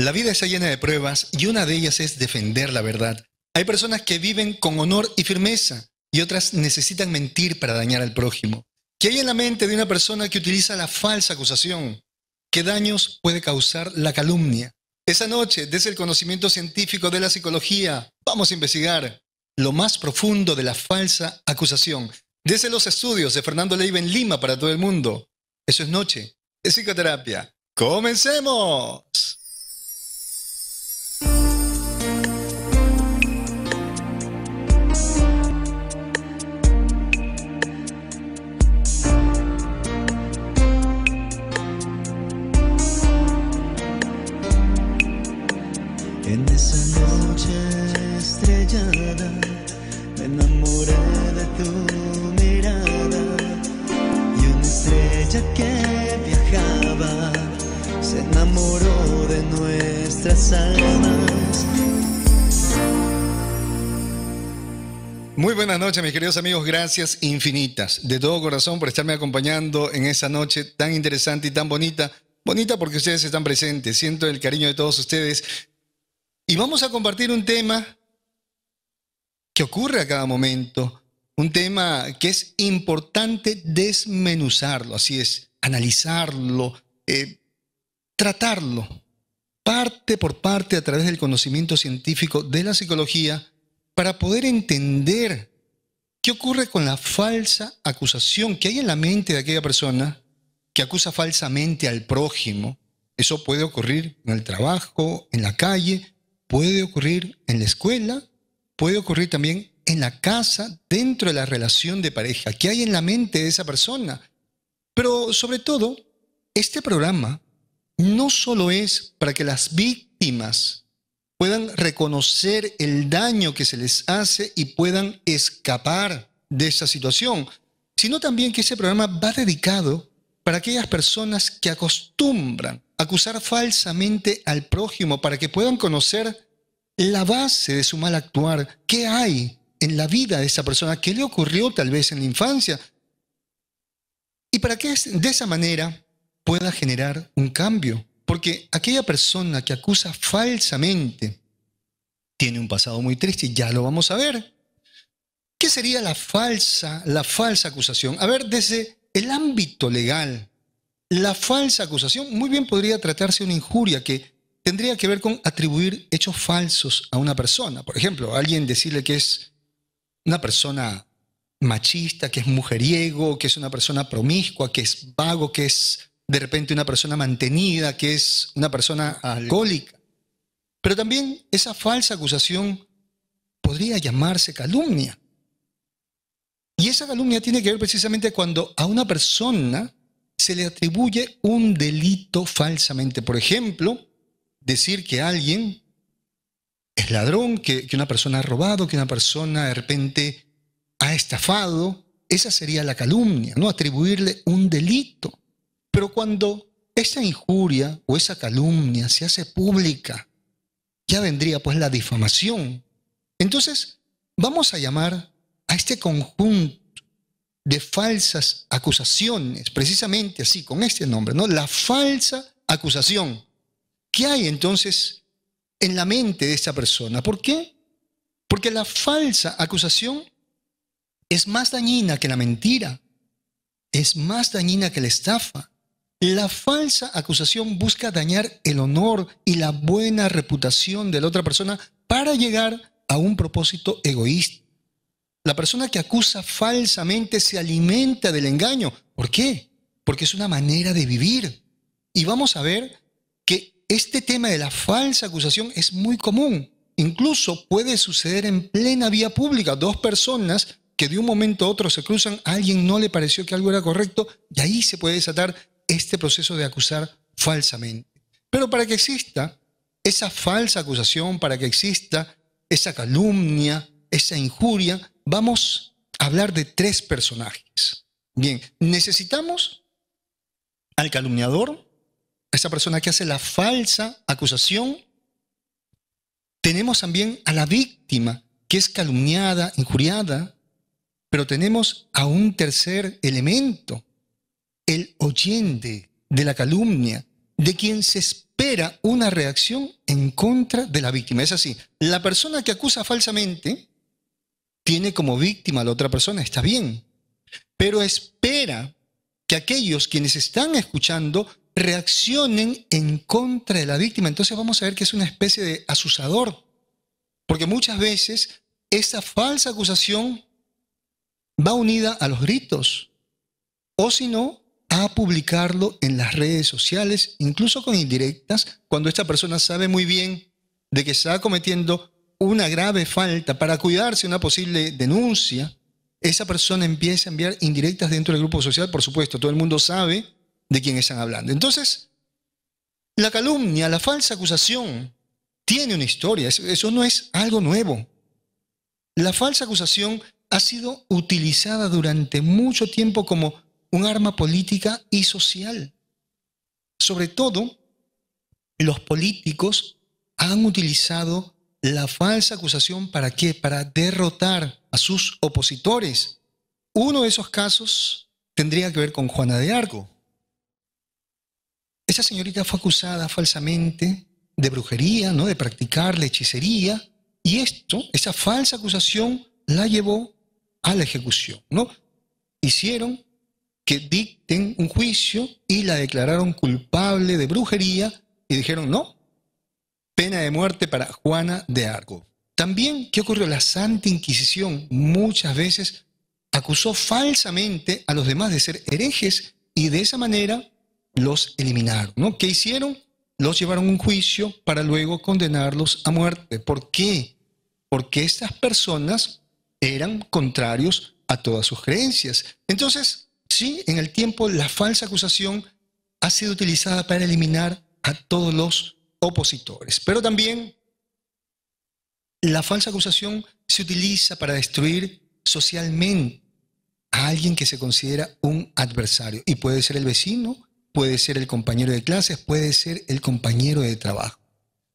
La vida está llena de pruebas y una de ellas es defender la verdad. Hay personas que viven con honor y firmeza y otras necesitan mentir para dañar al prójimo. ¿Qué hay en la mente de una persona que utiliza la falsa acusación? ¿Qué daños puede causar la calumnia? Esa noche, desde el conocimiento científico de la psicología, vamos a investigar lo más profundo de la falsa acusación. Desde los estudios de Fernando Leiva en Lima para todo el mundo. Eso es noche. Es psicoterapia. ¡Comencemos! Muy buenas noches, mis queridos amigos. Gracias infinitas, de todo corazón, por estarme acompañando en esa noche tan interesante y tan bonita. Bonita porque ustedes están presentes. Siento el cariño de todos ustedes. Y vamos a compartir un tema que ocurre a cada momento. Un tema que es importante desmenuzarlo, así es, analizarlo, eh, tratarlo parte por parte a través del conocimiento científico de la psicología para poder entender qué ocurre con la falsa acusación que hay en la mente de aquella persona que acusa falsamente al prójimo. Eso puede ocurrir en el trabajo, en la calle, puede ocurrir en la escuela, puede ocurrir también en la casa, dentro de la relación de pareja, ¿Qué hay en la mente de esa persona. Pero sobre todo, este programa no solo es para que las víctimas puedan reconocer el daño que se les hace y puedan escapar de esa situación, sino también que ese programa va dedicado para aquellas personas que acostumbran acusar falsamente al prójimo para que puedan conocer la base de su mal actuar, qué hay en la vida de esa persona, qué le ocurrió tal vez en la infancia. Y para que de esa manera pueda generar un cambio. Porque aquella persona que acusa falsamente tiene un pasado muy triste, ya lo vamos a ver. ¿Qué sería la falsa, la falsa acusación? A ver, desde el ámbito legal, la falsa acusación muy bien podría tratarse de una injuria que tendría que ver con atribuir hechos falsos a una persona. Por ejemplo, alguien decirle que es una persona machista, que es mujeriego, que es una persona promiscua, que es vago, que es de repente una persona mantenida, que es una persona alcohólica. Pero también esa falsa acusación podría llamarse calumnia. Y esa calumnia tiene que ver precisamente cuando a una persona se le atribuye un delito falsamente. Por ejemplo, decir que alguien es ladrón, que, que una persona ha robado, que una persona de repente ha estafado. Esa sería la calumnia, ¿no? Atribuirle un delito. Pero cuando esa injuria o esa calumnia se hace pública, ya vendría pues la difamación. Entonces, vamos a llamar a este conjunto de falsas acusaciones, precisamente así, con este nombre, ¿no? La falsa acusación. ¿Qué hay entonces en la mente de esta persona? ¿Por qué? Porque la falsa acusación es más dañina que la mentira, es más dañina que la estafa, la falsa acusación busca dañar el honor y la buena reputación de la otra persona para llegar a un propósito egoísta. La persona que acusa falsamente se alimenta del engaño. ¿Por qué? Porque es una manera de vivir. Y vamos a ver que este tema de la falsa acusación es muy común. Incluso puede suceder en plena vía pública. Dos personas que de un momento a otro se cruzan, a alguien no le pareció que algo era correcto y ahí se puede desatar este proceso de acusar falsamente. Pero para que exista esa falsa acusación, para que exista esa calumnia, esa injuria, vamos a hablar de tres personajes. Bien, necesitamos al calumniador, a esa persona que hace la falsa acusación. Tenemos también a la víctima, que es calumniada, injuriada, pero tenemos a un tercer elemento, el oyente de la calumnia, de quien se espera una reacción en contra de la víctima. Es así, la persona que acusa falsamente tiene como víctima a la otra persona, está bien, pero espera que aquellos quienes están escuchando reaccionen en contra de la víctima. Entonces vamos a ver que es una especie de asusador, porque muchas veces esa falsa acusación va unida a los gritos, o si no, a publicarlo en las redes sociales, incluso con indirectas, cuando esta persona sabe muy bien de que está cometiendo una grave falta para cuidarse una posible denuncia, esa persona empieza a enviar indirectas dentro del grupo social, por supuesto, todo el mundo sabe de quién están hablando. Entonces, la calumnia, la falsa acusación, tiene una historia, eso no es algo nuevo. La falsa acusación ha sido utilizada durante mucho tiempo como un arma política y social. Sobre todo, los políticos han utilizado la falsa acusación para qué? Para derrotar a sus opositores. Uno de esos casos tendría que ver con Juana de Arco. Esa señorita fue acusada falsamente de brujería, ¿no? de practicar la hechicería, y esto, esa falsa acusación, la llevó a la ejecución. ¿no? Hicieron que dicten un juicio y la declararon culpable de brujería y dijeron no, pena de muerte para Juana de Arco. También, ¿qué ocurrió? La Santa Inquisición muchas veces acusó falsamente a los demás de ser herejes y de esa manera los eliminaron. ¿no? ¿Qué hicieron? Los llevaron a un juicio para luego condenarlos a muerte. ¿Por qué? Porque estas personas eran contrarios a todas sus creencias. Entonces, Sí, en el tiempo la falsa acusación ha sido utilizada para eliminar a todos los opositores, pero también la falsa acusación se utiliza para destruir socialmente a alguien que se considera un adversario y puede ser el vecino, puede ser el compañero de clases, puede ser el compañero de trabajo.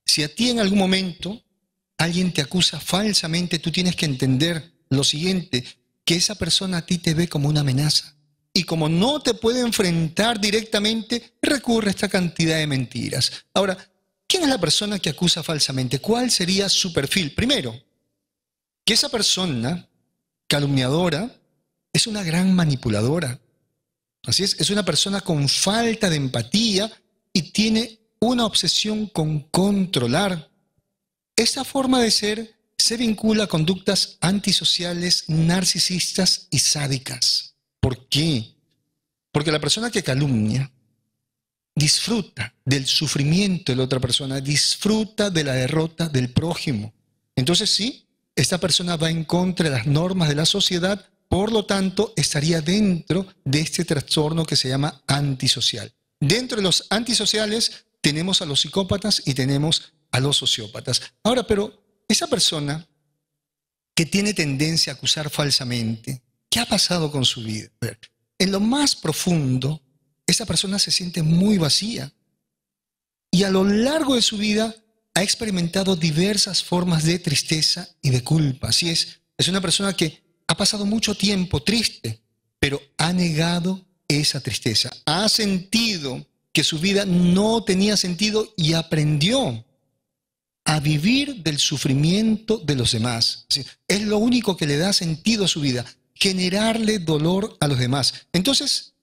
Si a ti en algún momento alguien te acusa falsamente, tú tienes que entender lo siguiente, que esa persona a ti te ve como una amenaza. Y como no te puede enfrentar directamente, recurre a esta cantidad de mentiras. Ahora, ¿quién es la persona que acusa falsamente? ¿Cuál sería su perfil? Primero, que esa persona calumniadora es una gran manipuladora. Así es, es una persona con falta de empatía y tiene una obsesión con controlar. Esa forma de ser se vincula a conductas antisociales, narcisistas y sádicas. ¿Por qué? Porque la persona que calumnia disfruta del sufrimiento de la otra persona, disfruta de la derrota del prójimo. Entonces sí, esta persona va en contra de las normas de la sociedad, por lo tanto estaría dentro de este trastorno que se llama antisocial. Dentro de los antisociales tenemos a los psicópatas y tenemos a los sociópatas. Ahora, pero esa persona que tiene tendencia a acusar falsamente, ¿Qué ha pasado con su vida? En lo más profundo, esa persona se siente muy vacía. Y a lo largo de su vida ha experimentado diversas formas de tristeza y de culpa. Así es, es una persona que ha pasado mucho tiempo triste, pero ha negado esa tristeza. Ha sentido que su vida no tenía sentido y aprendió a vivir del sufrimiento de los demás. Es lo único que le da sentido a su vida, generarle dolor a los demás. Entonces,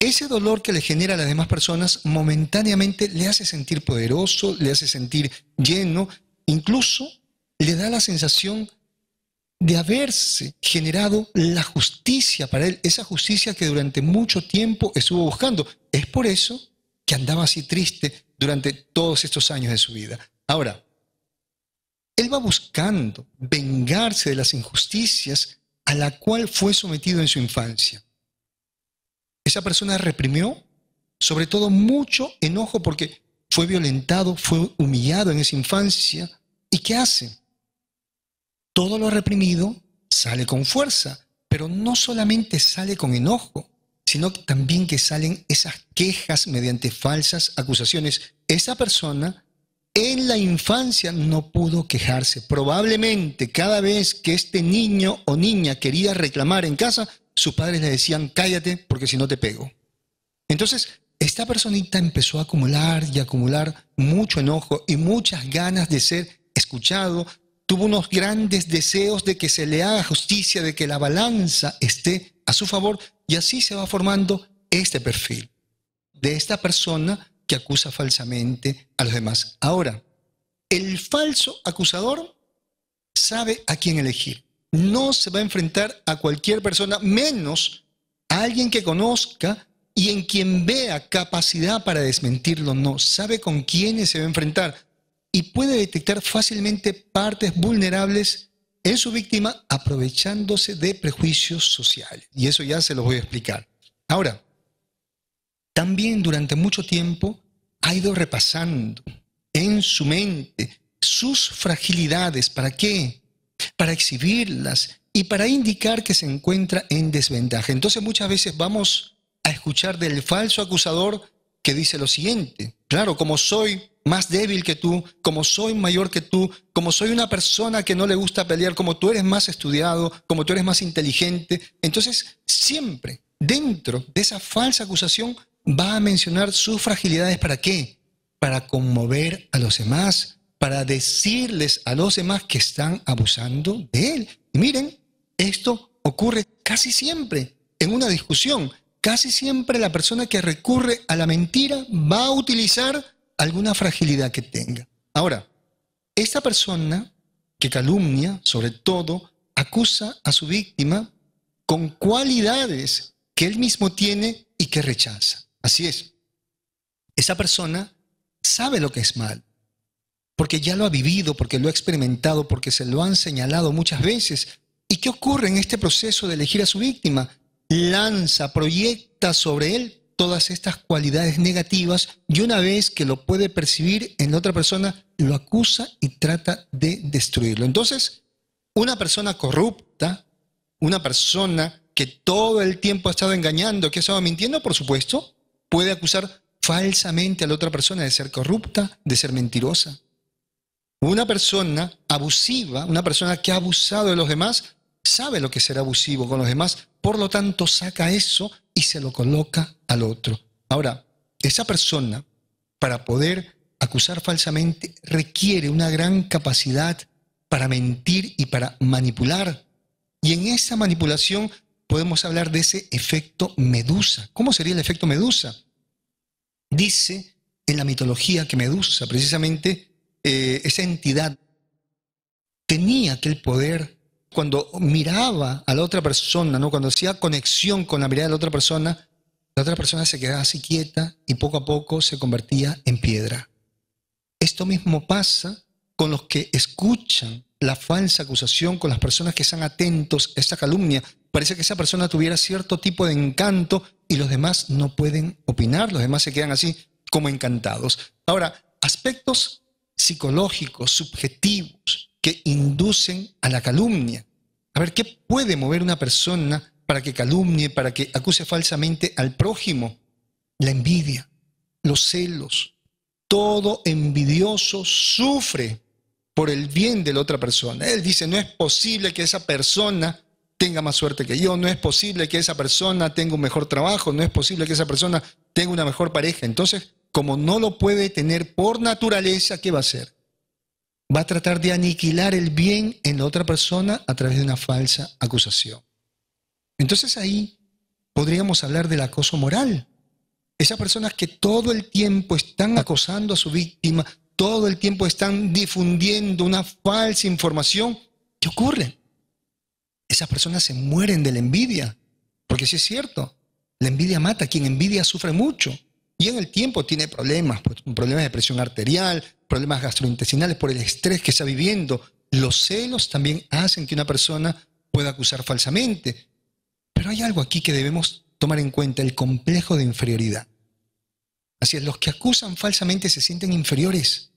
ese dolor que le genera a las demás personas momentáneamente le hace sentir poderoso, le hace sentir lleno, incluso le da la sensación de haberse generado la justicia para él, esa justicia que durante mucho tiempo estuvo buscando. Es por eso que andaba así triste durante todos estos años de su vida. Ahora, él va buscando vengarse de las injusticias a la cual fue sometido en su infancia. Esa persona reprimió, sobre todo, mucho enojo porque fue violentado, fue humillado en esa infancia. ¿Y qué hace? Todo lo reprimido sale con fuerza, pero no solamente sale con enojo, sino también que salen esas quejas mediante falsas acusaciones. Esa persona en la infancia no pudo quejarse. Probablemente cada vez que este niño o niña quería reclamar en casa, sus padres le decían, cállate porque si no te pego. Entonces, esta personita empezó a acumular y acumular mucho enojo y muchas ganas de ser escuchado. Tuvo unos grandes deseos de que se le haga justicia, de que la balanza esté a su favor y así se va formando este perfil. De esta persona que acusa falsamente a los demás. Ahora, el falso acusador sabe a quién elegir. No se va a enfrentar a cualquier persona, menos a alguien que conozca y en quien vea capacidad para desmentirlo. No, sabe con quiénes se va a enfrentar y puede detectar fácilmente partes vulnerables en su víctima aprovechándose de prejuicios sociales. Y eso ya se lo voy a explicar. Ahora, también durante mucho tiempo ha ido repasando en su mente sus fragilidades. ¿Para qué? Para exhibirlas y para indicar que se encuentra en desventaja. Entonces muchas veces vamos a escuchar del falso acusador que dice lo siguiente. Claro, como soy más débil que tú, como soy mayor que tú, como soy una persona que no le gusta pelear, como tú eres más estudiado, como tú eres más inteligente. Entonces, siempre dentro de esa falsa acusación va a mencionar sus fragilidades para qué? Para conmover a los demás, para decirles a los demás que están abusando de él. Y miren, esto ocurre casi siempre en una discusión. Casi siempre la persona que recurre a la mentira va a utilizar alguna fragilidad que tenga. Ahora, esta persona que calumnia, sobre todo, acusa a su víctima con cualidades que él mismo tiene y que rechaza. Así es. Esa persona sabe lo que es mal, porque ya lo ha vivido, porque lo ha experimentado, porque se lo han señalado muchas veces. ¿Y qué ocurre en este proceso de elegir a su víctima? Lanza, proyecta sobre él todas estas cualidades negativas y una vez que lo puede percibir en la otra persona, lo acusa y trata de destruirlo. Entonces, una persona corrupta, una persona que todo el tiempo ha estado engañando, que ha estado mintiendo, por supuesto, puede acusar falsamente a la otra persona de ser corrupta, de ser mentirosa. Una persona abusiva, una persona que ha abusado de los demás, sabe lo que ser abusivo con los demás, por lo tanto saca eso y se lo coloca al otro. Ahora, esa persona, para poder acusar falsamente, requiere una gran capacidad para mentir y para manipular. Y en esa manipulación podemos hablar de ese efecto medusa. ¿Cómo sería el efecto medusa? Dice en la mitología que Medusa, precisamente, eh, esa entidad tenía aquel poder cuando miraba a la otra persona, ¿no? cuando hacía conexión con la mirada de la otra persona, la otra persona se quedaba así quieta y poco a poco se convertía en piedra. Esto mismo pasa con los que escuchan la falsa acusación, con las personas que están atentos a esta calumnia, parece que esa persona tuviera cierto tipo de encanto y los demás no pueden opinar, los demás se quedan así como encantados. Ahora, aspectos psicológicos, subjetivos, que inducen a la calumnia. A ver, ¿qué puede mover una persona para que calumnie, para que acuse falsamente al prójimo? La envidia, los celos. Todo envidioso sufre por el bien de la otra persona. Él dice, no es posible que esa persona tenga más suerte que yo, no es posible que esa persona tenga un mejor trabajo, no es posible que esa persona tenga una mejor pareja. Entonces, como no lo puede tener por naturaleza, ¿qué va a hacer? Va a tratar de aniquilar el bien en la otra persona a través de una falsa acusación. Entonces ahí podríamos hablar del acoso moral. Esas personas que todo el tiempo están acosando a su víctima, todo el tiempo están difundiendo una falsa información, ¿qué ocurre? Esas personas se mueren de la envidia, porque sí es cierto, la envidia mata, quien envidia sufre mucho y en el tiempo tiene problemas, pues, problemas de presión arterial, problemas gastrointestinales por el estrés que está viviendo. Los celos también hacen que una persona pueda acusar falsamente. Pero hay algo aquí que debemos tomar en cuenta, el complejo de inferioridad. Así es, los que acusan falsamente se sienten inferiores.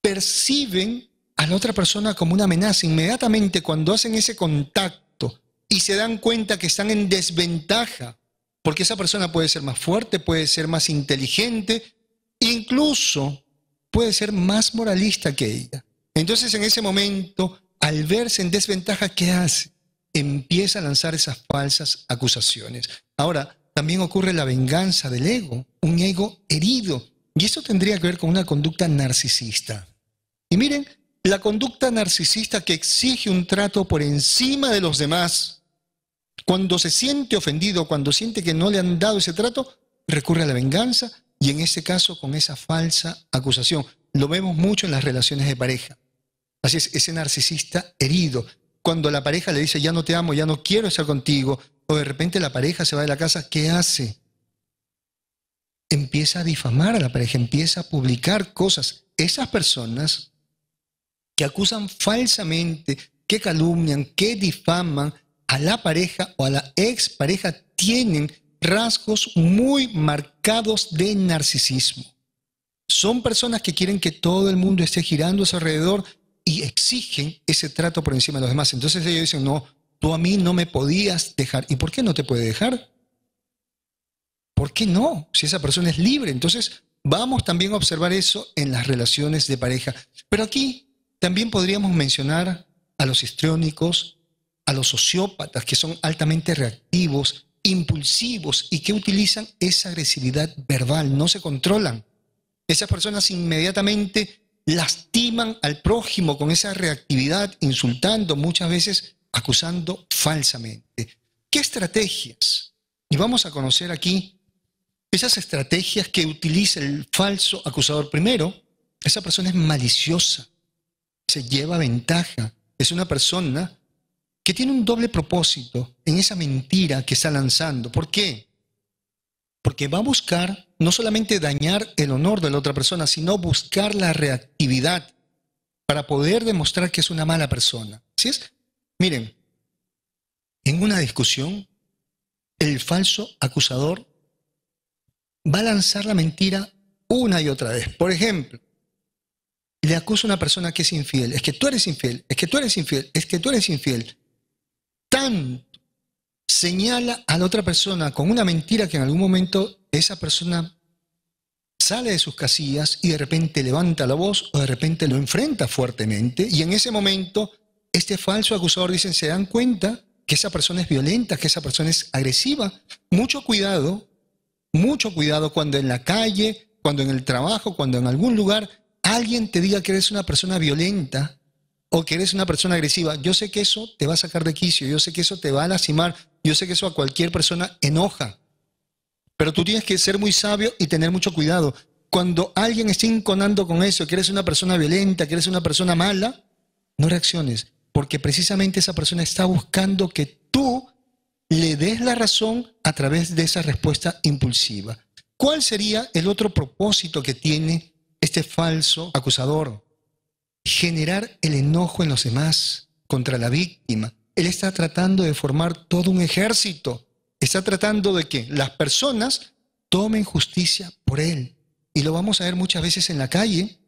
Perciben a la otra persona como una amenaza. Inmediatamente cuando hacen ese contacto y se dan cuenta que están en desventaja, porque esa persona puede ser más fuerte, puede ser más inteligente, incluso puede ser más moralista que ella. Entonces en ese momento, al verse en desventaja, ¿qué hace? Empieza a lanzar esas falsas acusaciones. Ahora, también ocurre la venganza del ego, un ego herido. Y eso tendría que ver con una conducta narcisista. Y miren, la conducta narcisista que exige un trato por encima de los demás, cuando se siente ofendido, cuando siente que no le han dado ese trato, recurre a la venganza y en ese caso con esa falsa acusación. Lo vemos mucho en las relaciones de pareja. Así es, ese narcisista herido, cuando la pareja le dice, ya no te amo, ya no quiero estar contigo, o de repente la pareja se va de la casa, ¿qué hace? Empieza a difamar a la pareja, empieza a publicar cosas. Esas personas que acusan falsamente, que calumnian, que difaman a la pareja o a la expareja tienen rasgos muy marcados de narcisismo. Son personas que quieren que todo el mundo esté girando a su alrededor y exigen ese trato por encima de los demás. Entonces ellos dicen, no, tú a mí no me podías dejar. ¿Y por qué no te puede dejar? ¿Por qué no? Si esa persona es libre. Entonces vamos también a observar eso en las relaciones de pareja. Pero aquí también podríamos mencionar a los histriónicos, a los sociópatas, que son altamente reactivos, impulsivos y que utilizan esa agresividad verbal, no se controlan. Esas personas inmediatamente lastiman al prójimo con esa reactividad, insultando, muchas veces acusando falsamente. ¿Qué estrategias? Y vamos a conocer aquí esas estrategias que utiliza el falso acusador. Primero, esa persona es maliciosa, se lleva ventaja. Es una persona que tiene un doble propósito en esa mentira que está lanzando. ¿Por qué? Porque va a buscar no solamente dañar el honor de la otra persona, sino buscar la reactividad para poder demostrar que es una mala persona. ¿Sí es? Miren, en una discusión, el falso acusador va a lanzar la mentira una y otra vez. Por ejemplo, le acusa a una persona que es infiel, es que tú eres infiel, es que tú eres infiel, es que tú eres infiel, tan señala a la otra persona con una mentira que en algún momento esa persona sale de sus casillas y de repente levanta la voz o de repente lo enfrenta fuertemente y en ese momento este falso acusador dicen, se dan cuenta que esa persona es violenta, que esa persona es agresiva. Mucho cuidado, mucho cuidado cuando en la calle, cuando en el trabajo, cuando en algún lugar alguien te diga que eres una persona violenta o que eres una persona agresiva, yo sé que eso te va a sacar de quicio, yo sé que eso te va a lastimar, yo sé que eso a cualquier persona enoja. Pero tú tienes que ser muy sabio y tener mucho cuidado. Cuando alguien esté inconando con eso, que eres una persona violenta, que eres una persona mala, no reacciones, porque precisamente esa persona está buscando que tú le des la razón a través de esa respuesta impulsiva. ¿Cuál sería el otro propósito que tiene este falso acusador, generar el enojo en los demás contra la víctima. Él está tratando de formar todo un ejército. Está tratando de que las personas tomen justicia por él. Y lo vamos a ver muchas veces en la calle.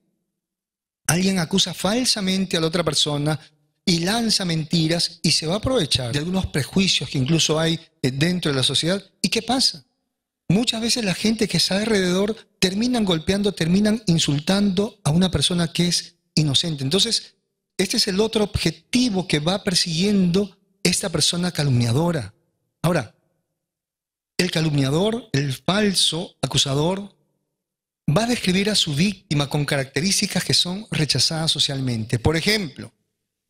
Alguien acusa falsamente a la otra persona y lanza mentiras y se va a aprovechar de algunos prejuicios que incluso hay eh, dentro de la sociedad. ¿Y qué pasa? Muchas veces la gente que está alrededor terminan golpeando, terminan insultando a una persona que es inocente. Entonces, este es el otro objetivo que va persiguiendo esta persona calumniadora. Ahora, el calumniador, el falso acusador, va a describir a su víctima con características que son rechazadas socialmente. Por ejemplo,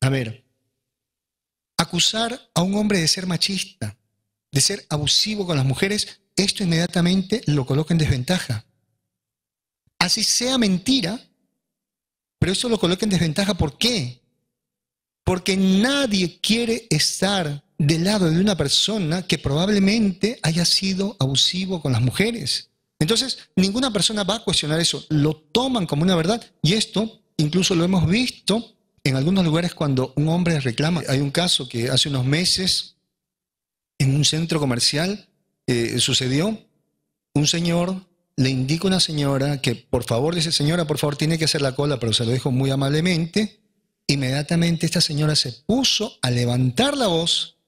a ver, acusar a un hombre de ser machista, de ser abusivo con las mujeres, esto inmediatamente lo coloca en desventaja. Así sea mentira, pero eso lo coloca en desventaja. ¿Por qué? Porque nadie quiere estar del lado de una persona que probablemente haya sido abusivo con las mujeres. Entonces, ninguna persona va a cuestionar eso. Lo toman como una verdad. Y esto incluso lo hemos visto en algunos lugares cuando un hombre reclama. Hay un caso que hace unos meses, en un centro comercial, eh, sucedió, un señor le indica a una señora que por favor, dice señora, por favor tiene que hacer la cola, pero se lo dijo muy amablemente. Inmediatamente esta señora se puso a levantar la voz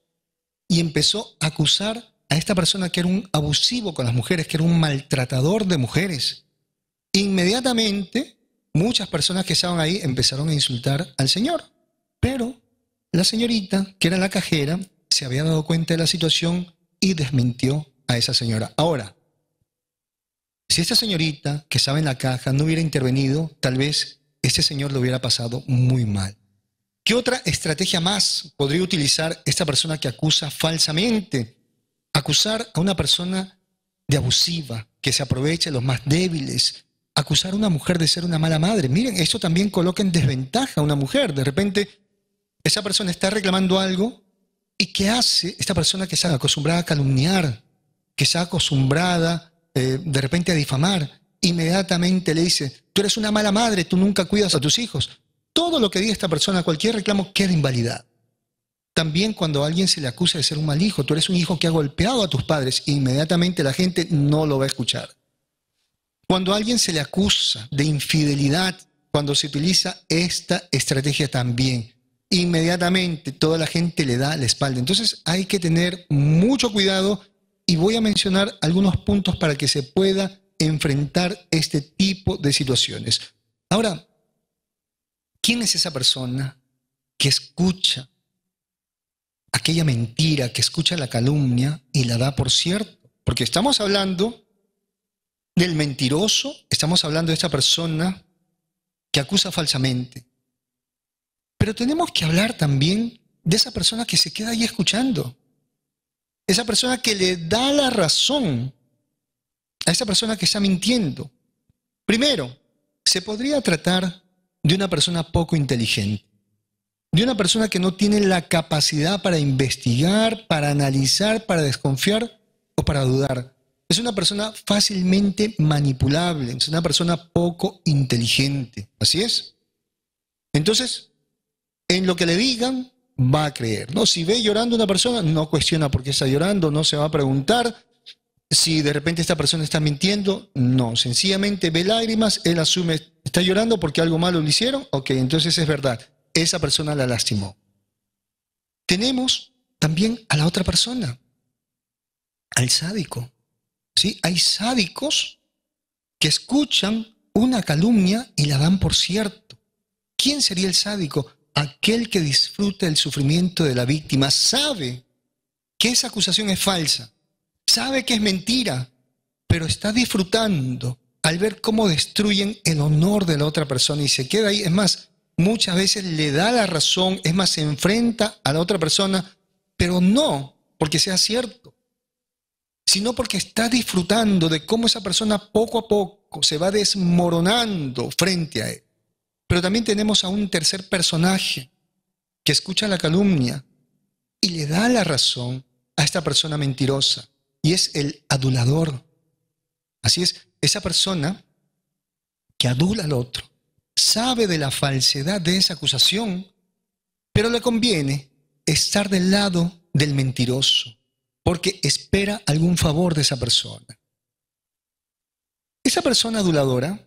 y empezó a acusar a esta persona que era un abusivo con las mujeres, que era un maltratador de mujeres. Inmediatamente muchas personas que estaban ahí empezaron a insultar al señor, pero la señorita, que era la cajera, se había dado cuenta de la situación y desmintió a esa señora. Ahora, si esta señorita que estaba en la caja no hubiera intervenido, tal vez este señor lo hubiera pasado muy mal. ¿Qué otra estrategia más podría utilizar esta persona que acusa falsamente? Acusar a una persona de abusiva, que se aprovecha de los más débiles. Acusar a una mujer de ser una mala madre. Miren, esto también coloca en desventaja a una mujer. De repente, esa persona está reclamando algo y ¿qué hace esta persona que está acostumbrada a calumniar, que está acostumbrada eh, de repente a difamar, inmediatamente le dice, tú eres una mala madre, tú nunca cuidas a tus hijos. Todo lo que diga esta persona, cualquier reclamo, queda invalidado. También cuando alguien se le acusa de ser un mal hijo, tú eres un hijo que ha golpeado a tus padres, inmediatamente la gente no lo va a escuchar. Cuando alguien se le acusa de infidelidad, cuando se utiliza esta estrategia también, inmediatamente toda la gente le da la espalda. Entonces hay que tener mucho cuidado y voy a mencionar algunos puntos para que se pueda enfrentar este tipo de situaciones. Ahora, ¿quién es esa persona que escucha aquella mentira, que escucha la calumnia y la da por cierto? Porque estamos hablando del mentiroso, estamos hablando de esa persona que acusa falsamente. Pero tenemos que hablar también de esa persona que se queda ahí escuchando, esa persona que le da la razón a esa persona que está mintiendo. Primero, se podría tratar de una persona poco inteligente, de una persona que no tiene la capacidad para investigar, para analizar, para desconfiar o para dudar. Es una persona fácilmente manipulable, es una persona poco inteligente, ¿así es? Entonces, en lo que le digan, va a creer. No, si ve llorando una persona, no cuestiona por qué está llorando, no se va a preguntar si de repente esta persona está mintiendo, no, sencillamente ve lágrimas, él asume, está llorando porque algo malo le hicieron, ok, entonces es verdad, esa persona la lastimó. Tenemos también a la otra persona, al sádico. ¿sí? Hay sádicos que escuchan una calumnia y la dan por cierto. ¿Quién sería el sádico? aquel que disfruta el sufrimiento de la víctima sabe que esa acusación es falsa, sabe que es mentira, pero está disfrutando al ver cómo destruyen el honor de la otra persona y se queda ahí. Es más, muchas veces le da la razón, es más, se enfrenta a la otra persona, pero no porque sea cierto, sino porque está disfrutando de cómo esa persona poco a poco se va desmoronando frente a él. Pero también tenemos a un tercer personaje que escucha la calumnia y le da la razón a esta persona mentirosa, y es el adulador. Así es, esa persona que adula al otro sabe de la falsedad de esa acusación, pero le conviene estar del lado del mentiroso, porque espera algún favor de esa persona. Esa persona aduladora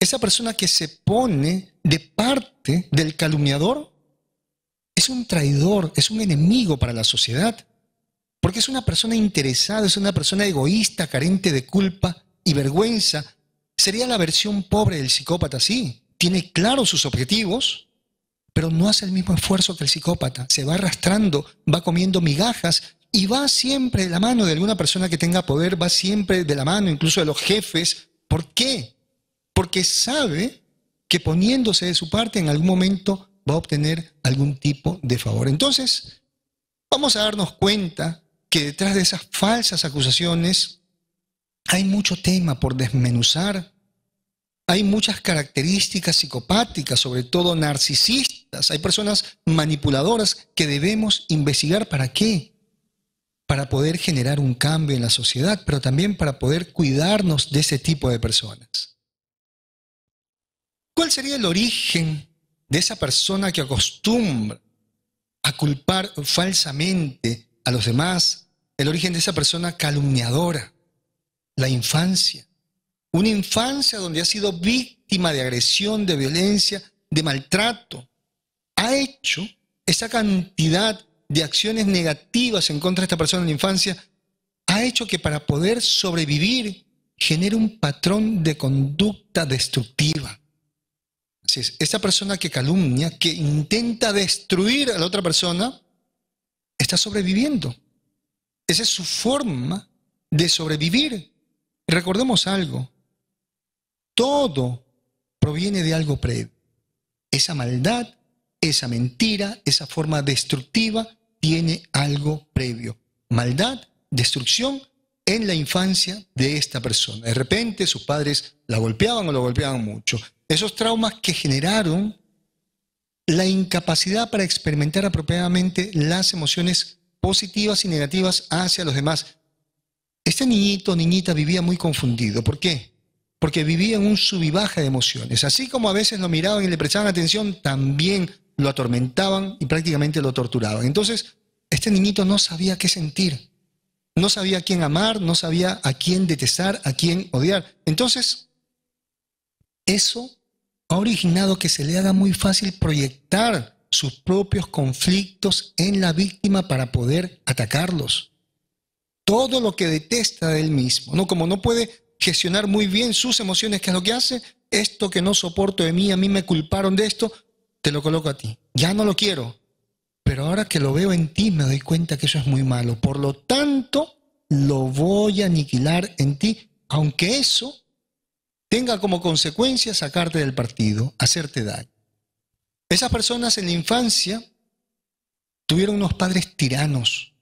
esa persona que se pone de parte del calumniador es un traidor, es un enemigo para la sociedad, porque es una persona interesada, es una persona egoísta, carente de culpa y vergüenza. Sería la versión pobre del psicópata, sí. Tiene claros sus objetivos, pero no hace el mismo esfuerzo que el psicópata. Se va arrastrando, va comiendo migajas y va siempre de la mano de alguna persona que tenga poder, va siempre de la mano incluso de los jefes. ¿Por qué? porque sabe que poniéndose de su parte en algún momento va a obtener algún tipo de favor. Entonces, vamos a darnos cuenta que detrás de esas falsas acusaciones hay mucho tema por desmenuzar, hay muchas características psicopáticas, sobre todo narcisistas, hay personas manipuladoras que debemos investigar para qué, para poder generar un cambio en la sociedad, pero también para poder cuidarnos de ese tipo de personas. ¿Cuál sería el origen de esa persona que acostumbra a culpar falsamente a los demás? El origen de esa persona calumniadora, la infancia. Una infancia donde ha sido víctima de agresión, de violencia, de maltrato. Ha hecho esa cantidad de acciones negativas en contra de esta persona en la infancia, ha hecho que para poder sobrevivir genere un patrón de conducta destructiva esta persona que calumnia, que intenta destruir a la otra persona, está sobreviviendo. Esa es su forma de sobrevivir. Recordemos algo. Todo proviene de algo previo. Esa maldad, esa mentira, esa forma destructiva tiene algo previo. Maldad, destrucción en la infancia de esta persona. De repente sus padres la golpeaban o la golpeaban mucho. Esos traumas que generaron la incapacidad para experimentar apropiadamente las emociones positivas y negativas hacia los demás. Este niñito o niñita vivía muy confundido. ¿Por qué? Porque vivía en un sub de emociones. Así como a veces lo miraban y le prestaban atención, también lo atormentaban y prácticamente lo torturaban. Entonces, este niñito no sabía qué sentir. No sabía a quién amar, no sabía a quién detestar, a quién odiar. Entonces, eso ha originado que se le haga muy fácil proyectar sus propios conflictos en la víctima para poder atacarlos. Todo lo que detesta de él mismo, ¿no? Como no puede gestionar muy bien sus emociones, que es lo que hace, esto que no soporto de mí, a mí me culparon de esto, te lo coloco a ti. Ya no lo quiero, pero ahora que lo veo en ti me doy cuenta que eso es muy malo. Por lo tanto, lo voy a aniquilar en ti, aunque eso tenga como consecuencia sacarte del partido, hacerte daño. Esas personas en la infancia tuvieron unos padres tiranos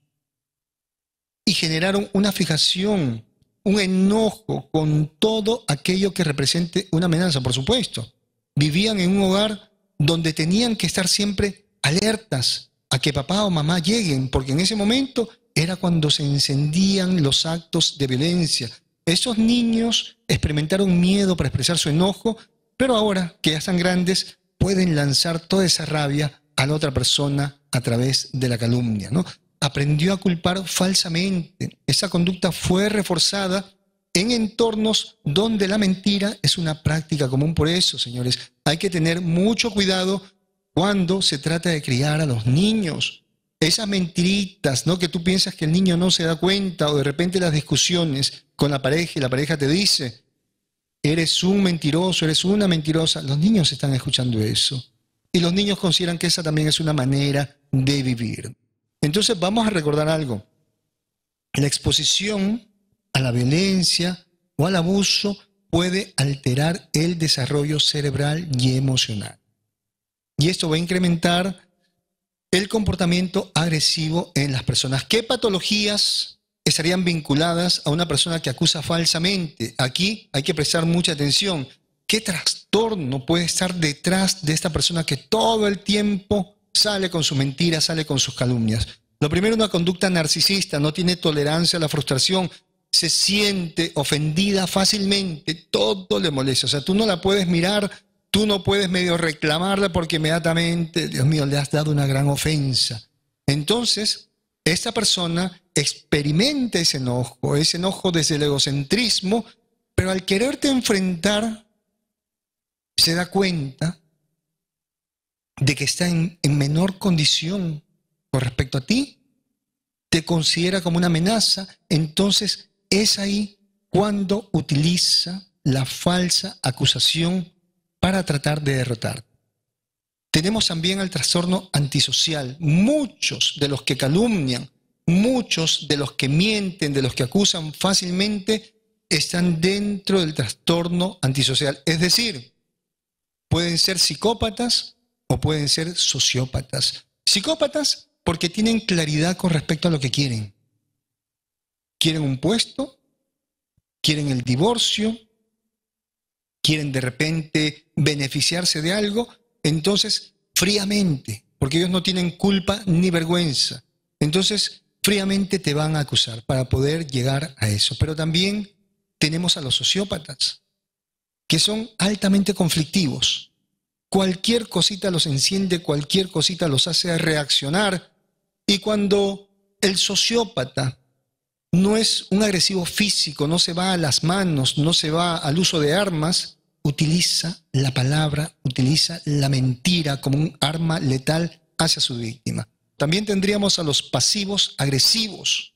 y generaron una fijación, un enojo con todo aquello que represente una amenaza, por supuesto. Vivían en un hogar donde tenían que estar siempre alertas a que papá o mamá lleguen, porque en ese momento era cuando se encendían los actos de violencia, esos niños experimentaron miedo para expresar su enojo, pero ahora que ya están grandes, pueden lanzar toda esa rabia a la otra persona a través de la calumnia. ¿no? Aprendió a culpar falsamente. Esa conducta fue reforzada en entornos donde la mentira es una práctica común. Por eso, señores, hay que tener mucho cuidado cuando se trata de criar a los niños. Esas mentiritas, ¿no? Que tú piensas que el niño no se da cuenta o de repente las discusiones con la pareja y la pareja te dice, eres un mentiroso, eres una mentirosa, los niños están escuchando eso. Y los niños consideran que esa también es una manera de vivir. Entonces vamos a recordar algo. La exposición a la violencia o al abuso puede alterar el desarrollo cerebral y emocional. Y esto va a incrementar el comportamiento agresivo en las personas. ¿Qué patologías estarían vinculadas a una persona que acusa falsamente. Aquí hay que prestar mucha atención. ¿Qué trastorno puede estar detrás de esta persona que todo el tiempo sale con sus mentiras, sale con sus calumnias? Lo primero, una conducta narcisista, no tiene tolerancia a la frustración, se siente ofendida fácilmente, todo le molesta. O sea, tú no la puedes mirar, tú no puedes medio reclamarla porque inmediatamente, Dios mío, le has dado una gran ofensa. Entonces, esta persona experimenta ese enojo, ese enojo desde el egocentrismo, pero al quererte enfrentar, se da cuenta de que está en, menor condición con respecto a ti, te considera como una amenaza, entonces es ahí cuando utiliza la falsa acusación para tratar de derrotarte. Tenemos también el trastorno antisocial. Muchos de los que calumnian, muchos de los que mienten, de los que acusan fácilmente, están dentro del trastorno antisocial. Es decir, pueden ser psicópatas o pueden ser sociópatas. Psicópatas porque tienen claridad con respecto a lo que quieren. Quieren un puesto, quieren el divorcio, quieren de repente beneficiarse de algo, entonces, fríamente, porque ellos no tienen culpa ni vergüenza. Entonces, fríamente te van a acusar para poder llegar a eso. Pero también tenemos a los sociópatas, que son altamente conflictivos. Cualquier cosita los enciende, cualquier cosita los hace reaccionar. Y cuando el sociópata no es un agresivo físico, no se va a las manos, no se va al uso de armas, utiliza la palabra, utiliza la mentira como un arma letal hacia su víctima. También tendríamos a los pasivos agresivos.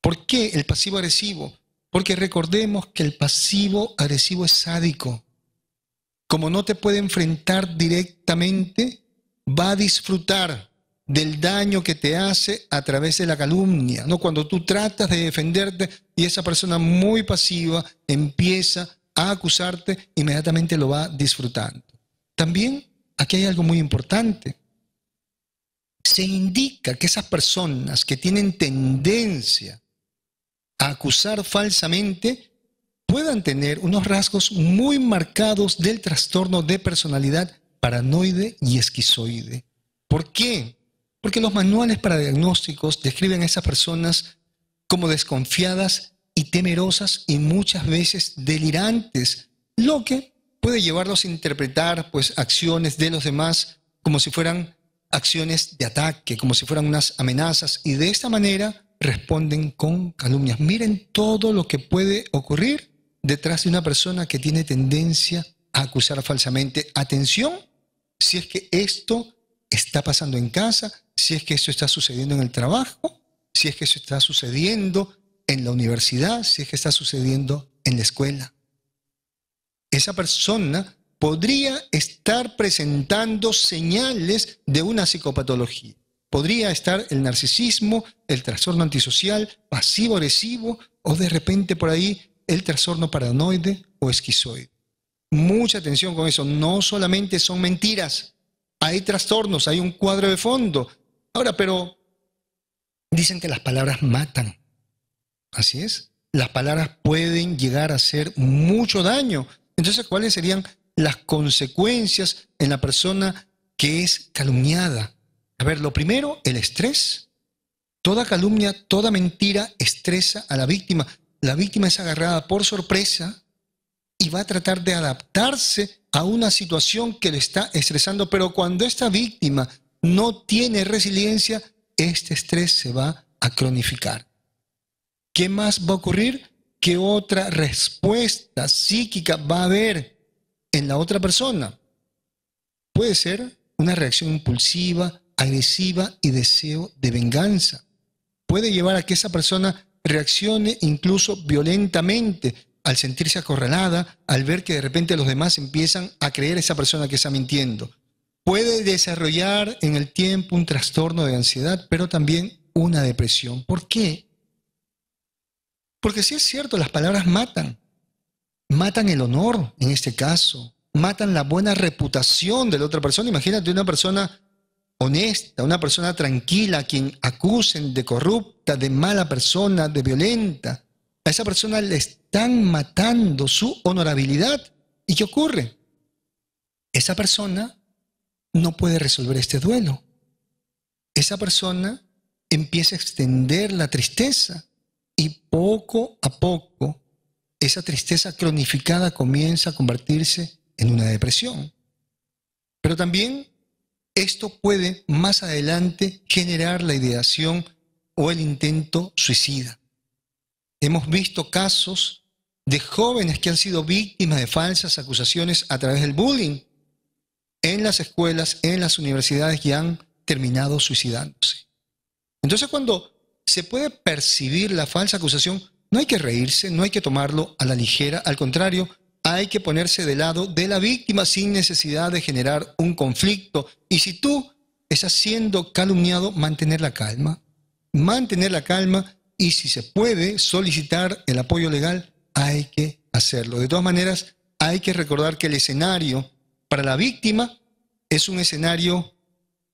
¿Por qué el pasivo agresivo? Porque recordemos que el pasivo agresivo es sádico. Como no te puede enfrentar directamente, va a disfrutar del daño que te hace a través de la calumnia. ¿no? Cuando tú tratas de defenderte y esa persona muy pasiva empieza a acusarte, inmediatamente lo va disfrutando. También aquí hay algo muy importante. Se indica que esas personas que tienen tendencia a acusar falsamente puedan tener unos rasgos muy marcados del trastorno de personalidad paranoide y esquizoide. ¿Por qué? Porque los manuales para diagnósticos describen a esas personas como desconfiadas temerosas y muchas veces delirantes, lo que puede llevarlos a interpretar pues acciones de los demás como si fueran acciones de ataque, como si fueran unas amenazas y de esta manera responden con calumnias. Miren todo lo que puede ocurrir detrás de una persona que tiene tendencia a acusar falsamente. Atención, si es que esto está pasando en casa, si es que esto está sucediendo en el trabajo, si es que eso está sucediendo en la universidad, si es que está sucediendo en la escuela. Esa persona podría estar presentando señales de una psicopatología. Podría estar el narcisismo, el trastorno antisocial, pasivo agresivo o de repente por ahí el trastorno paranoide o esquizoide. Mucha atención con eso, no solamente son mentiras, hay trastornos, hay un cuadro de fondo. Ahora, pero dicen que las palabras matan. Así es. Las palabras pueden llegar a hacer mucho daño. Entonces, ¿cuáles serían las consecuencias en la persona que es calumniada? A ver, lo primero, el estrés. Toda calumnia, toda mentira estresa a la víctima. La víctima es agarrada por sorpresa y va a tratar de adaptarse a una situación que le está estresando, pero cuando esta víctima no tiene resiliencia, este estrés se va a cronificar. ¿Qué más va a ocurrir? ¿Qué otra respuesta psíquica va a haber en la otra persona? Puede ser una reacción impulsiva, agresiva y deseo de venganza. Puede llevar a que esa persona reaccione incluso violentamente al sentirse acorralada, al ver que de repente los demás empiezan a creer a esa persona que está mintiendo. Puede desarrollar en el tiempo un trastorno de ansiedad, pero también una depresión. ¿Por qué? Porque sí es cierto, las palabras matan. Matan el honor, en este caso. Matan la buena reputación de la otra persona. Imagínate una persona honesta, una persona tranquila, a quien acusen de corrupta, de mala persona, de violenta. A esa persona le están matando su honorabilidad. ¿Y qué ocurre? Esa persona no puede resolver este duelo. Esa persona empieza a extender la tristeza y poco a poco, esa tristeza cronificada comienza a convertirse en una depresión. Pero también esto puede más adelante generar la ideación o el intento suicida. Hemos visto casos de jóvenes que han sido víctimas de falsas acusaciones a través del bullying en las escuelas, en las universidades que han terminado suicidándose. Entonces cuando se puede percibir la falsa acusación, no hay que reírse, no hay que tomarlo a la ligera, al contrario, hay que ponerse de lado de la víctima sin necesidad de generar un conflicto. Y si tú estás siendo calumniado, mantener la calma, mantener la calma y si se puede solicitar el apoyo legal, hay que hacerlo. De todas maneras, hay que recordar que el escenario para la víctima es un escenario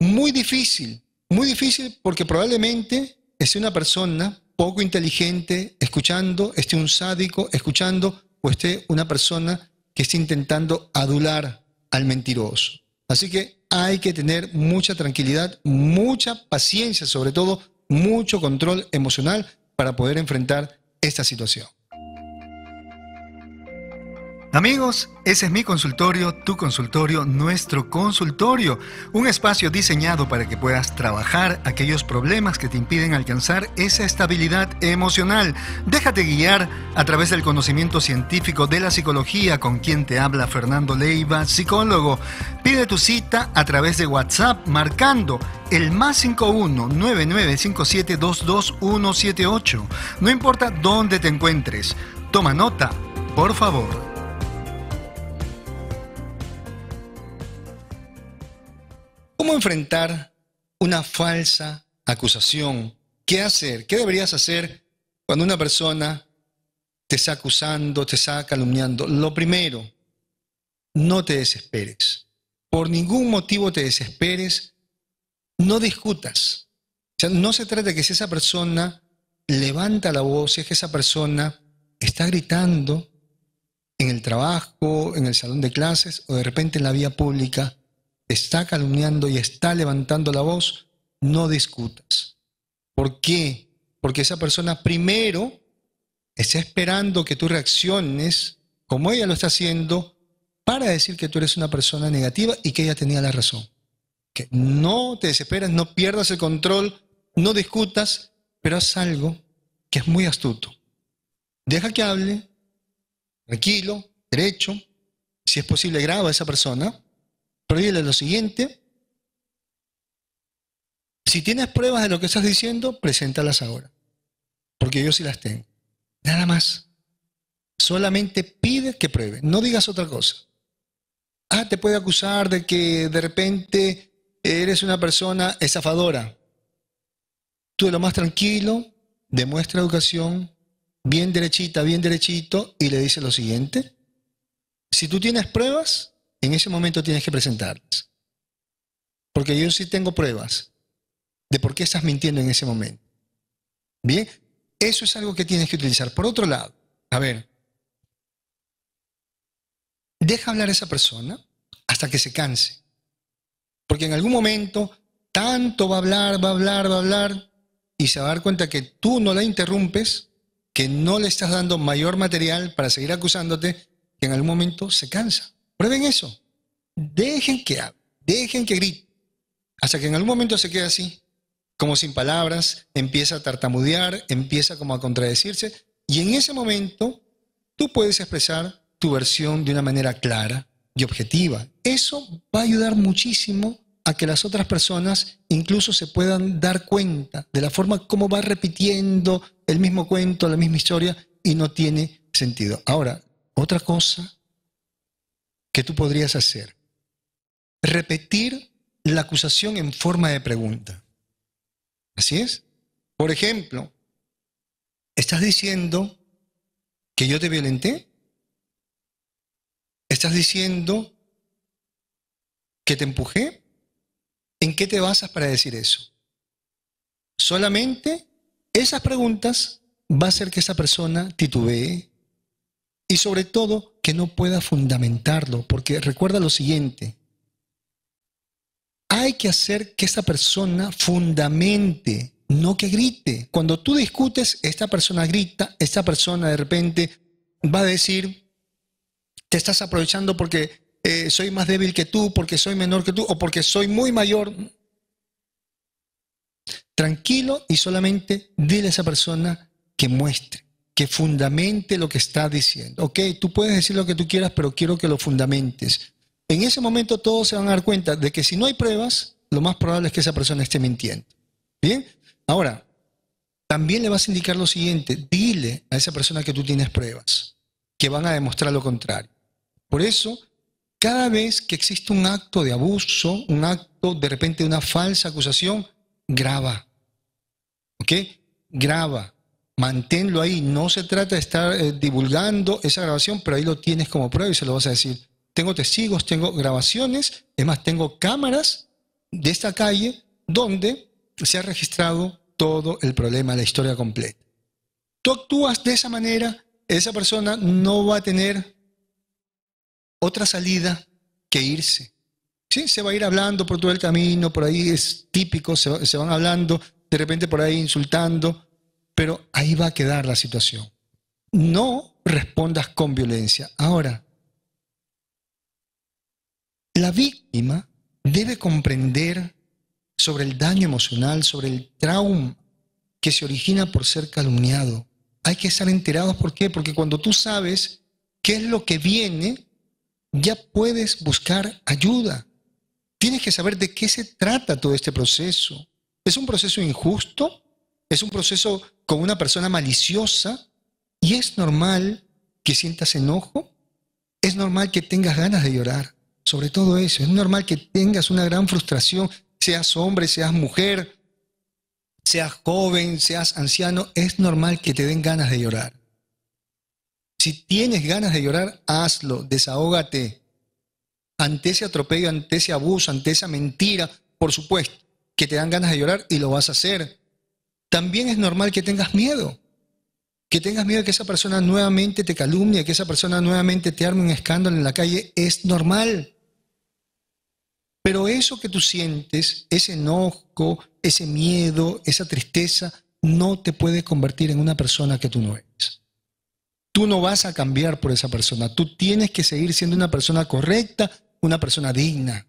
muy difícil, muy difícil porque probablemente esté una persona poco inteligente escuchando, esté un sádico escuchando o esté una persona que esté intentando adular al mentiroso. Así que hay que tener mucha tranquilidad, mucha paciencia, sobre todo mucho control emocional para poder enfrentar esta situación. Amigos, ese es mi consultorio, tu consultorio, nuestro consultorio, un espacio diseñado para que puedas trabajar aquellos problemas que te impiden alcanzar esa estabilidad emocional. Déjate guiar a través del conocimiento científico de la psicología con quien te habla Fernando Leiva, psicólogo. Pide tu cita a través de WhatsApp marcando el más 51 9957 22178. No importa dónde te encuentres, toma nota, por favor. ¿Cómo enfrentar una falsa acusación? ¿Qué hacer? ¿Qué deberías hacer cuando una persona te está acusando, te está calumniando? Lo primero, no te desesperes. Por ningún motivo te desesperes. No discutas. O sea, no se trata de que si esa persona levanta la voz, si es que esa persona está gritando en el trabajo, en el salón de clases o de repente en la vía pública, está calumniando y está levantando la voz, no discutas. ¿Por qué? Porque esa persona primero está esperando que tú reacciones como ella lo está haciendo para decir que tú eres una persona negativa y que ella tenía la razón. Que no te desesperes, no pierdas el control, no discutas, pero haz algo que es muy astuto. Deja que hable, tranquilo, derecho. Si es posible, graba a esa persona dile lo siguiente. Si tienes pruebas de lo que estás diciendo, preséntalas ahora. Porque yo sí las tengo. Nada más. Solamente pide que pruebe. No digas otra cosa. Ah, te puede acusar de que de repente eres una persona estafadora. Tú de lo más tranquilo, demuestra educación, bien derechita, bien derechito, y le dice lo siguiente. Si tú tienes pruebas, en ese momento tienes que presentarles. Porque yo sí tengo pruebas de por qué estás mintiendo en ese momento. Bien, eso es algo que tienes que utilizar. Por otro lado, a ver, deja hablar a esa persona hasta que se canse. Porque en algún momento tanto va a hablar, va a hablar, va a hablar, y se va a dar cuenta que tú no la interrumpes, que no le estás dando mayor material para seguir acusándote, que en algún momento se cansa. Prueben eso. Dejen que hable, dejen que grite. Hasta que en algún momento se quede así, como sin palabras, empieza a tartamudear, empieza como a contradecirse. Y en ese momento tú puedes expresar tu versión de una manera clara y objetiva. Eso va a ayudar muchísimo a que las otras personas incluso se puedan dar cuenta de la forma como va repitiendo el mismo cuento, la misma historia y no tiene sentido. Ahora, otra cosa que tú podrías hacer. Repetir la acusación en forma de pregunta. Así es. Por ejemplo, ¿estás diciendo que yo te violenté? ¿Estás diciendo que te empujé? ¿En qué te basas para decir eso? Solamente esas preguntas va a hacer que esa persona titubee y sobre todo que no pueda fundamentarlo, porque recuerda lo siguiente, hay que hacer que esa persona fundamente, no que grite. Cuando tú discutes, esta persona grita, esta persona de repente va a decir, te estás aprovechando porque eh, soy más débil que tú, porque soy menor que tú o porque soy muy mayor. Tranquilo y solamente dile a esa persona que muestre que fundamente lo que está diciendo. Ok, tú puedes decir lo que tú quieras, pero quiero que lo fundamentes. En ese momento todos se van a dar cuenta de que si no hay pruebas, lo más probable es que esa persona esté mintiendo. Bien, ahora, también le vas a indicar lo siguiente, dile a esa persona que tú tienes pruebas, que van a demostrar lo contrario. Por eso, cada vez que existe un acto de abuso, un acto de repente una falsa acusación, graba. ¿Ok? Graba manténlo ahí. No se trata de estar eh, divulgando esa grabación, pero ahí lo tienes como prueba y se lo vas a decir. Tengo testigos, tengo grabaciones, es más, tengo cámaras de esta calle donde se ha registrado todo el problema, la historia completa. Tú actúas de esa manera, esa persona no va a tener otra salida que irse. Sí, se va a ir hablando por todo el camino, por ahí es típico, se van hablando, de repente por ahí insultando, pero ahí va a quedar la situación. No respondas con violencia. Ahora, la víctima debe comprender sobre el daño emocional, sobre el trauma que se origina por ser calumniado. Hay que estar enterados, ¿por qué? Porque cuando tú sabes qué es lo que viene, ya puedes buscar ayuda. Tienes que saber de qué se trata todo este proceso. ¿Es un proceso injusto? Es un proceso con una persona maliciosa y es normal que sientas enojo, es normal que tengas ganas de llorar, sobre todo eso, es normal que tengas una gran frustración, seas hombre, seas mujer, seas joven, seas anciano, es normal que te den ganas de llorar. Si tienes ganas de llorar, hazlo, desahógate. Ante ese atropello, ante ese abuso, ante esa mentira, por supuesto, que te dan ganas de llorar y lo vas a hacer también es normal que tengas miedo. Que tengas miedo de que esa persona nuevamente te calumnie, que esa persona nuevamente te arme un escándalo en la calle, es normal. Pero eso que tú sientes, ese enojo, ese miedo, esa tristeza, no te puede convertir en una persona que tú no eres. Tú no vas a cambiar por esa persona. Tú tienes que seguir siendo una persona correcta, una persona digna.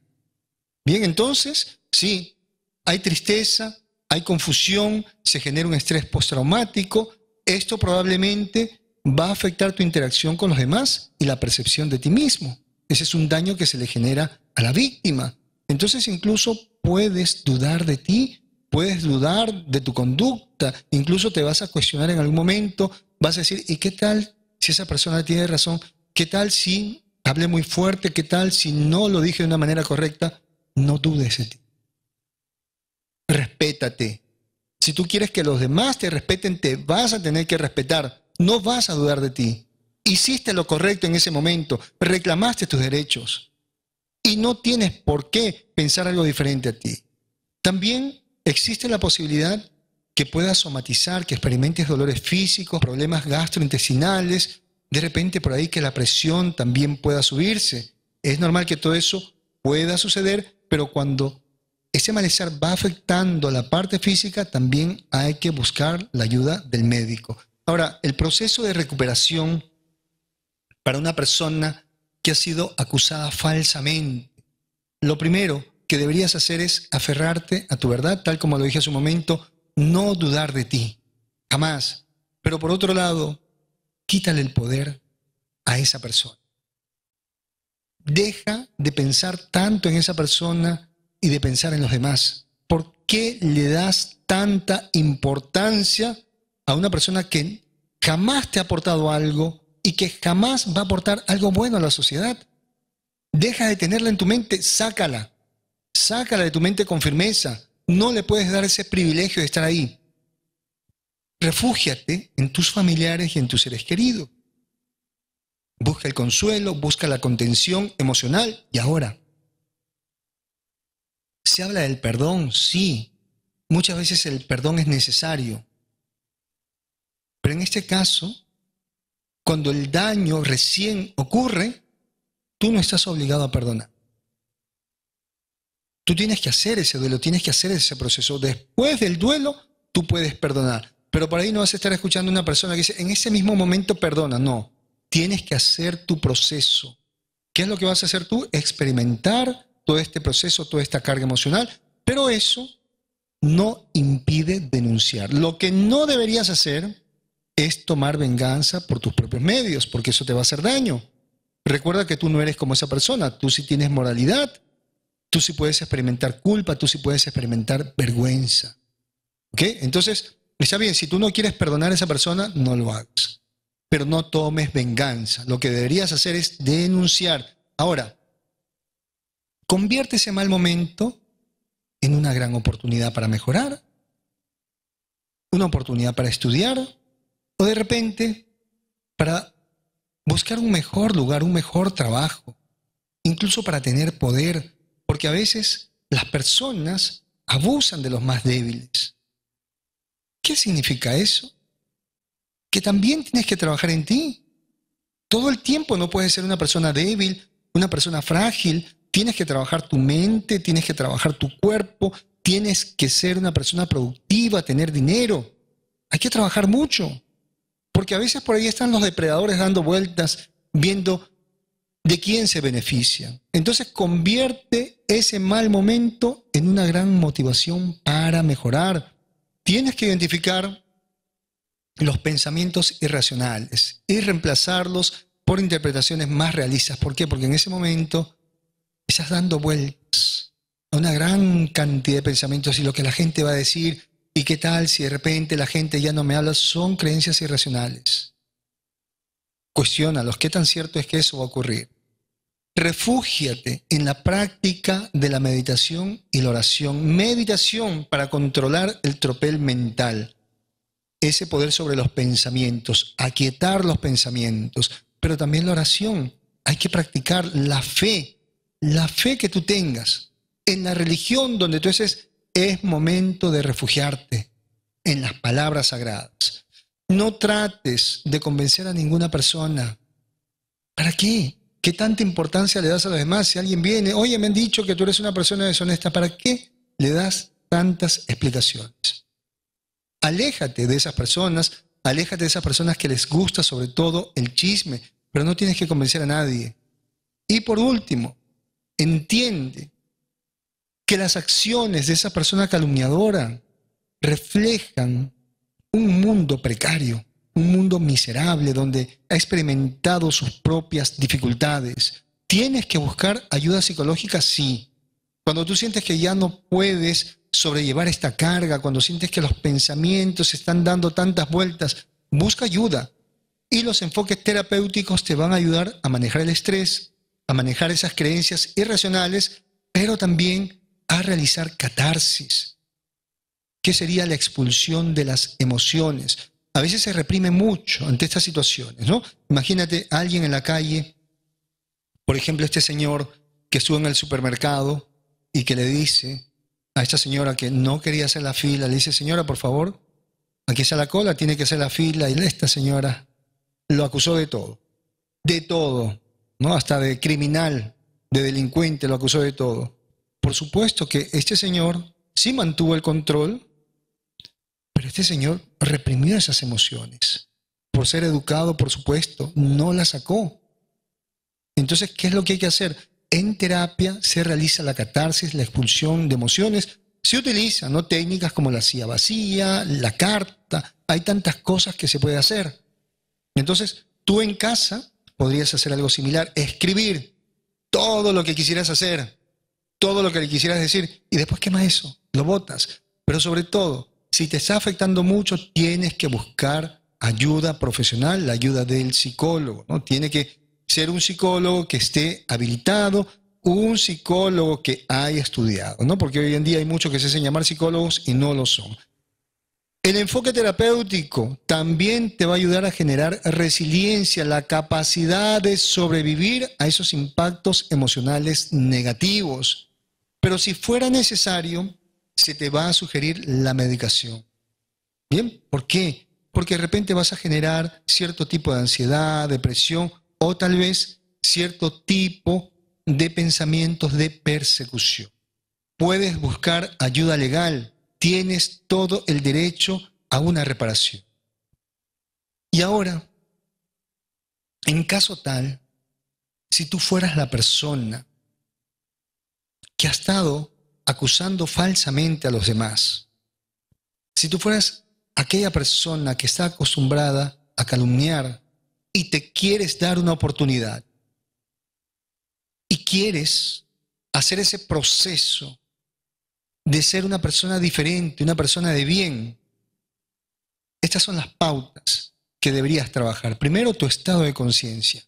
Bien, entonces, sí, hay tristeza, hay confusión, se genera un estrés postraumático, esto probablemente va a afectar tu interacción con los demás y la percepción de ti mismo. Ese es un daño que se le genera a la víctima. Entonces incluso puedes dudar de ti, puedes dudar de tu conducta, incluso te vas a cuestionar en algún momento, vas a decir, ¿y qué tal si esa persona tiene razón? ¿Qué tal si hablé muy fuerte? ¿Qué tal si no lo dije de una manera correcta? No dudes de ti respétate. Si tú quieres que los demás te respeten, te vas a tener que respetar. No vas a dudar de ti. Hiciste lo correcto en ese momento, reclamaste tus derechos y no tienes por qué pensar algo diferente a ti. También existe la posibilidad que puedas somatizar, que experimentes dolores físicos, problemas gastrointestinales, de repente por ahí que la presión también pueda subirse. Es normal que todo eso pueda suceder, pero cuando ese malestar va afectando la parte física, también hay que buscar la ayuda del médico. Ahora, el proceso de recuperación para una persona que ha sido acusada falsamente, lo primero que deberías hacer es aferrarte a tu verdad, tal como lo dije hace un momento, no dudar de ti, jamás. Pero por otro lado, quítale el poder a esa persona. Deja de pensar tanto en esa persona y de pensar en los demás. ¿Por qué le das tanta importancia a una persona que jamás te ha aportado algo y que jamás va a aportar algo bueno a la sociedad? Deja de tenerla en tu mente, sácala. Sácala de tu mente con firmeza. No le puedes dar ese privilegio de estar ahí. Refúgiate en tus familiares y en tus seres queridos. Busca el consuelo, busca la contención emocional y ahora se habla del perdón, sí. Muchas veces el perdón es necesario. Pero en este caso, cuando el daño recién ocurre, tú no estás obligado a perdonar. Tú tienes que hacer ese duelo, tienes que hacer ese proceso. Después del duelo, tú puedes perdonar. Pero por ahí no vas a estar escuchando a una persona que dice, en ese mismo momento perdona. No, tienes que hacer tu proceso. ¿Qué es lo que vas a hacer tú? Experimentar todo este proceso, toda esta carga emocional, pero eso no impide denunciar. Lo que no deberías hacer es tomar venganza por tus propios medios, porque eso te va a hacer daño. Recuerda que tú no eres como esa persona, tú sí tienes moralidad, tú sí puedes experimentar culpa, tú sí puedes experimentar vergüenza. ¿Ok? Entonces, está bien, si tú no quieres perdonar a esa persona, no lo hagas, pero no tomes venganza. Lo que deberías hacer es denunciar. Ahora, Convierte ese mal momento en una gran oportunidad para mejorar, una oportunidad para estudiar, o de repente para buscar un mejor lugar, un mejor trabajo, incluso para tener poder, porque a veces las personas abusan de los más débiles. ¿Qué significa eso? Que también tienes que trabajar en ti. Todo el tiempo no puedes ser una persona débil, una persona frágil, tienes que trabajar tu mente, tienes que trabajar tu cuerpo, tienes que ser una persona productiva, tener dinero. Hay que trabajar mucho, porque a veces por ahí están los depredadores dando vueltas, viendo de quién se beneficia. Entonces convierte ese mal momento en una gran motivación para mejorar. Tienes que identificar los pensamientos irracionales y reemplazarlos por interpretaciones más realistas. ¿Por qué? Porque en ese momento estás dando vueltas a una gran cantidad de pensamientos y lo que la gente va a decir, y qué tal si de repente la gente ya no me habla, son creencias irracionales. Cuestiónalos, qué tan cierto es que eso va a ocurrir. Refúgiate en la práctica de la meditación y la oración. Meditación para controlar el tropel mental, ese poder sobre los pensamientos, aquietar los pensamientos, pero también la oración. Hay que practicar la fe la fe que tú tengas, en la religión donde tú estés, es momento de refugiarte en las palabras sagradas. No trates de convencer a ninguna persona. ¿Para qué? ¿Qué tanta importancia le das a los demás? Si alguien viene, oye, me han dicho que tú eres una persona deshonesta, ¿para qué le das tantas explicaciones? Aléjate de esas personas, aléjate de esas personas que les gusta sobre todo el chisme, pero no tienes que convencer a nadie. Y por último, entiende que las acciones de esa persona calumniadora reflejan un mundo precario, un mundo miserable donde ha experimentado sus propias dificultades. ¿Tienes que buscar ayuda psicológica? Sí. Cuando tú sientes que ya no puedes sobrellevar esta carga, cuando sientes que los pensamientos están dando tantas vueltas, busca ayuda. Y los enfoques terapéuticos te van a ayudar a manejar el estrés, manejar esas creencias irracionales, pero también a realizar catarsis. que sería la expulsión de las emociones? A veces se reprime mucho ante estas situaciones, ¿no? Imagínate a alguien en la calle, por ejemplo, este señor que estuvo en el supermercado y que le dice a esta señora que no quería hacer la fila, le dice, señora, por favor, aquí está la cola, tiene que hacer la fila, y esta señora lo acusó de todo, de todo, ¿no? Hasta de criminal, de delincuente, lo acusó de todo. Por supuesto que este señor sí mantuvo el control, pero este señor reprimió esas emociones. Por ser educado, por supuesto, no las sacó. Entonces, ¿qué es lo que hay que hacer? En terapia se realiza la catarsis, la expulsión de emociones. Se utilizan ¿no? técnicas como la silla vacía, la carta. Hay tantas cosas que se puede hacer. Entonces, tú en casa podrías hacer algo similar. Escribir todo lo que quisieras hacer, todo lo que le quisieras decir, y después quema eso, lo votas. Pero sobre todo, si te está afectando mucho, tienes que buscar ayuda profesional, la ayuda del psicólogo. ¿no? Tiene que ser un psicólogo que esté habilitado, un psicólogo que haya estudiado, ¿no? porque hoy en día hay muchos que se hacen llamar psicólogos y no lo son. El enfoque terapéutico también te va a ayudar a generar resiliencia, la capacidad de sobrevivir a esos impactos emocionales negativos. Pero si fuera necesario, se te va a sugerir la medicación. ¿Bien? ¿Por qué? Porque de repente vas a generar cierto tipo de ansiedad, depresión o tal vez cierto tipo de pensamientos de persecución. Puedes buscar ayuda legal, Tienes todo el derecho a una reparación. Y ahora, en caso tal, si tú fueras la persona que ha estado acusando falsamente a los demás, si tú fueras aquella persona que está acostumbrada a calumniar y te quieres dar una oportunidad y quieres hacer ese proceso de ser una persona diferente, una persona de bien. Estas son las pautas que deberías trabajar. Primero, tu estado de conciencia.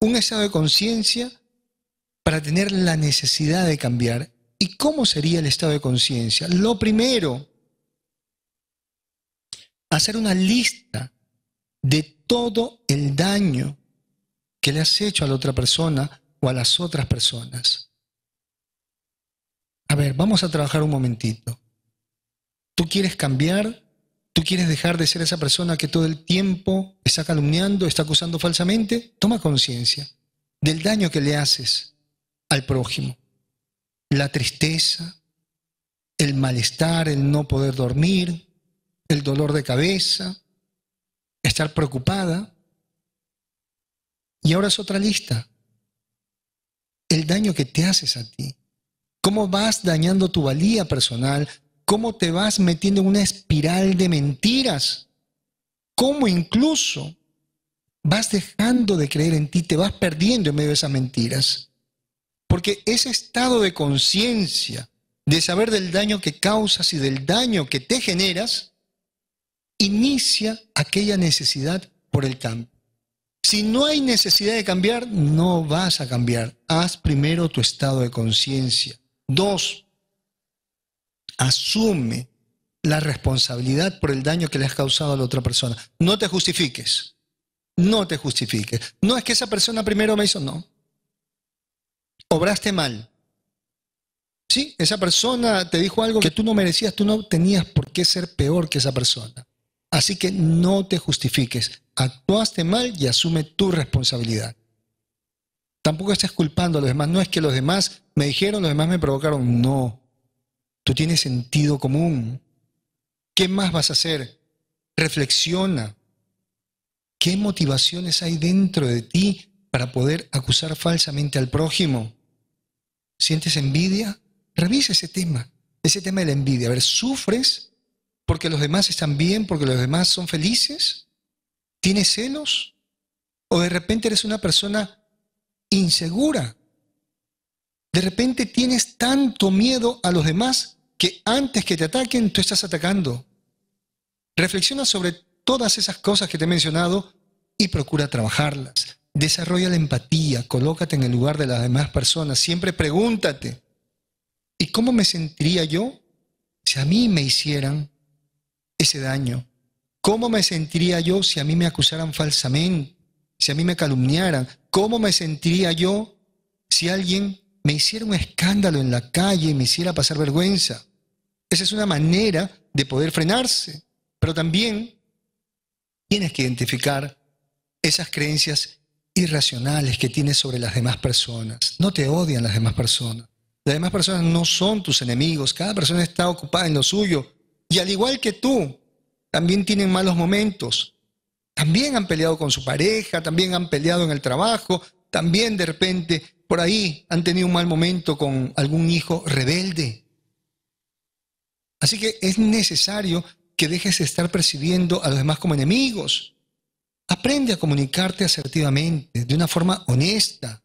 Un estado de conciencia para tener la necesidad de cambiar. ¿Y cómo sería el estado de conciencia? Lo primero, hacer una lista de todo el daño que le has hecho a la otra persona o a las otras personas a ver, vamos a trabajar un momentito. ¿Tú quieres cambiar? ¿Tú quieres dejar de ser esa persona que todo el tiempo está calumniando, está acusando falsamente? Toma conciencia del daño que le haces al prójimo. La tristeza, el malestar, el no poder dormir, el dolor de cabeza, estar preocupada. Y ahora es otra lista. El daño que te haces a ti cómo vas dañando tu valía personal, cómo te vas metiendo en una espiral de mentiras, cómo incluso vas dejando de creer en ti, te vas perdiendo en medio de esas mentiras. Porque ese estado de conciencia, de saber del daño que causas y del daño que te generas, inicia aquella necesidad por el cambio. Si no hay necesidad de cambiar, no vas a cambiar. Haz primero tu estado de conciencia. Dos, asume la responsabilidad por el daño que le has causado a la otra persona. No te justifiques. No te justifiques. No es que esa persona primero me hizo, no. Obraste mal. Sí, esa persona te dijo algo que tú no merecías, tú no tenías por qué ser peor que esa persona. Así que no te justifiques. Actuaste mal y asume tu responsabilidad. Tampoco estás culpando a los demás. No es que los demás me dijeron, los demás me provocaron. No. Tú tienes sentido común. ¿Qué más vas a hacer? Reflexiona. ¿Qué motivaciones hay dentro de ti para poder acusar falsamente al prójimo? ¿Sientes envidia? Revisa ese tema, ese tema de la envidia. A ver, ¿sufres porque los demás están bien, porque los demás son felices? ¿Tienes celos? ¿O de repente eres una persona insegura. De repente tienes tanto miedo a los demás que antes que te ataquen tú estás atacando. Reflexiona sobre todas esas cosas que te he mencionado y procura trabajarlas. Desarrolla la empatía, colócate en el lugar de las demás personas. Siempre pregúntate, ¿y cómo me sentiría yo si a mí me hicieran ese daño? ¿Cómo me sentiría yo si a mí me acusaran falsamente? Si a mí me calumniaran? ¿Cómo me sentiría yo si alguien me hiciera un escándalo en la calle y me hiciera pasar vergüenza? Esa es una manera de poder frenarse, pero también tienes que identificar esas creencias irracionales que tienes sobre las demás personas. No te odian las demás personas. Las demás personas no son tus enemigos. Cada persona está ocupada en lo suyo. Y al igual que tú, también tienen malos momentos. También han peleado con su pareja, también han peleado en el trabajo, también de repente por ahí han tenido un mal momento con algún hijo rebelde. Así que es necesario que dejes de estar percibiendo a los demás como enemigos. Aprende a comunicarte asertivamente, de una forma honesta,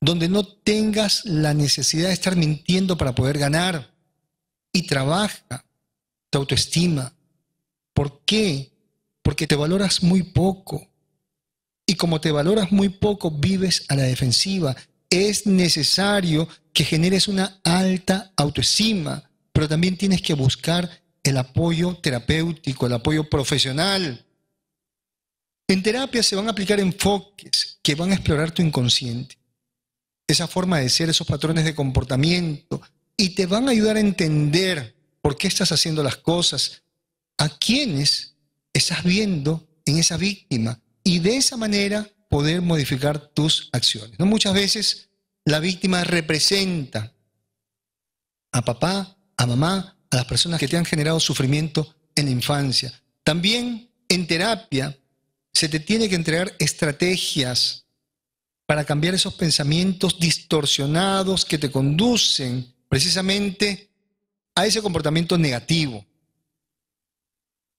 donde no tengas la necesidad de estar mintiendo para poder ganar. Y trabaja tu autoestima. ¿Por qué porque te valoras muy poco. Y como te valoras muy poco, vives a la defensiva. Es necesario que generes una alta autoestima, pero también tienes que buscar el apoyo terapéutico, el apoyo profesional. En terapia se van a aplicar enfoques que van a explorar tu inconsciente, esa forma de ser, esos patrones de comportamiento, y te van a ayudar a entender por qué estás haciendo las cosas, a quiénes estás viendo en esa víctima y de esa manera poder modificar tus acciones. ¿no? Muchas veces la víctima representa a papá, a mamá, a las personas que te han generado sufrimiento en la infancia. También en terapia se te tiene que entregar estrategias para cambiar esos pensamientos distorsionados que te conducen precisamente a ese comportamiento negativo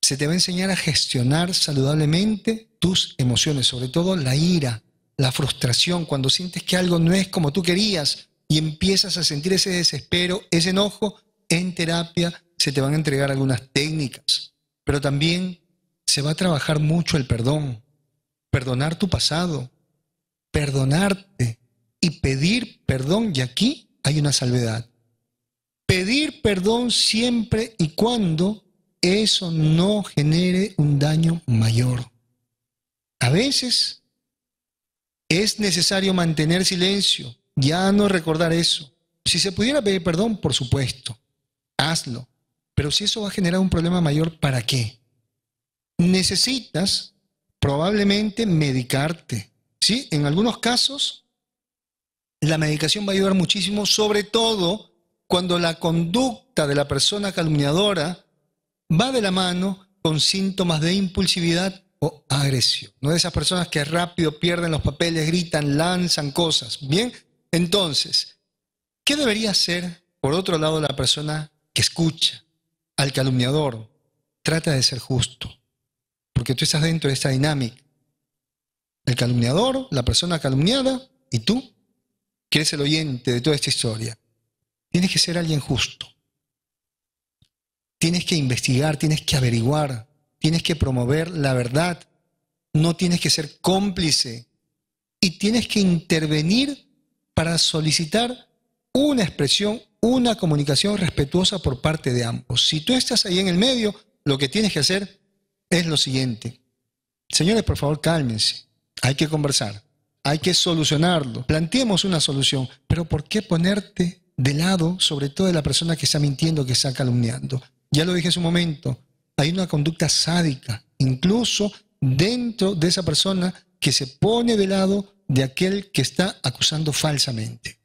se te va a enseñar a gestionar saludablemente tus emociones, sobre todo la ira, la frustración, cuando sientes que algo no es como tú querías y empiezas a sentir ese desespero, ese enojo, en terapia se te van a entregar algunas técnicas, pero también se va a trabajar mucho el perdón, perdonar tu pasado, perdonarte y pedir perdón, y aquí hay una salvedad. Pedir perdón siempre y cuando eso no genere un daño mayor. A veces es necesario mantener silencio, ya no recordar eso. Si se pudiera pedir perdón, por supuesto, hazlo. Pero si eso va a generar un problema mayor, ¿para qué? Necesitas probablemente medicarte. ¿sí? En algunos casos, la medicación va a ayudar muchísimo, sobre todo cuando la conducta de la persona calumniadora va de la mano con síntomas de impulsividad o agresión. No de esas personas que rápido pierden los papeles, gritan, lanzan cosas. Bien, entonces, ¿qué debería hacer, por otro lado, la persona que escucha al calumniador? Trata de ser justo, porque tú estás dentro de esta dinámica. El calumniador, la persona calumniada, y tú, que eres el oyente de toda esta historia. Tienes que ser alguien justo. Tienes que investigar, tienes que averiguar, tienes que promover la verdad, no tienes que ser cómplice y tienes que intervenir para solicitar una expresión, una comunicación respetuosa por parte de ambos. Si tú estás ahí en el medio, lo que tienes que hacer es lo siguiente. Señores, por favor, cálmense. Hay que conversar, hay que solucionarlo. Planteemos una solución, pero ¿por qué ponerte de lado, sobre todo de la persona que está mintiendo, que está calumniando? Ya lo dije hace un momento, hay una conducta sádica, incluso dentro de esa persona que se pone de lado de aquel que está acusando falsamente.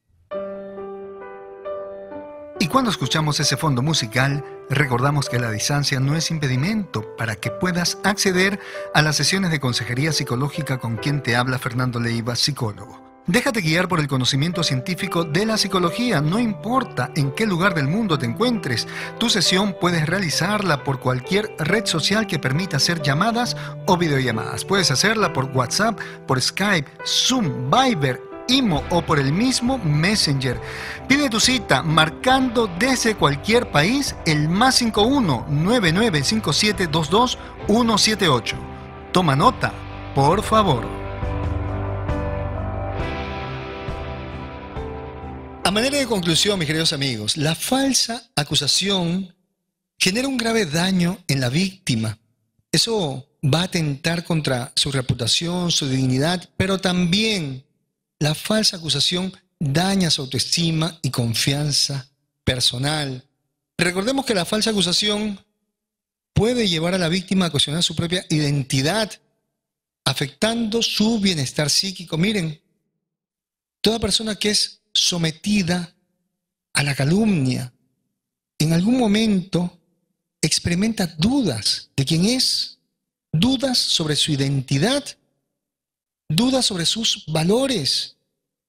Y cuando escuchamos ese fondo musical, recordamos que la distancia no es impedimento para que puedas acceder a las sesiones de consejería psicológica con quien te habla Fernando Leiva, psicólogo. Déjate guiar por el conocimiento científico de la psicología, no importa en qué lugar del mundo te encuentres. Tu sesión puedes realizarla por cualquier red social que permita hacer llamadas o videollamadas. Puedes hacerla por WhatsApp, por Skype, Zoom, Viber, IMO o por el mismo Messenger. Pide tu cita marcando desde cualquier país el más 51 995722178. 178. Toma nota, por favor. A manera de conclusión, mis queridos amigos, la falsa acusación genera un grave daño en la víctima. Eso va a atentar contra su reputación, su dignidad, pero también la falsa acusación daña su autoestima y confianza personal. Recordemos que la falsa acusación puede llevar a la víctima a cuestionar su propia identidad, afectando su bienestar psíquico. Miren, toda persona que es sometida a la calumnia, en algún momento experimenta dudas de quién es, dudas sobre su identidad, dudas sobre sus valores.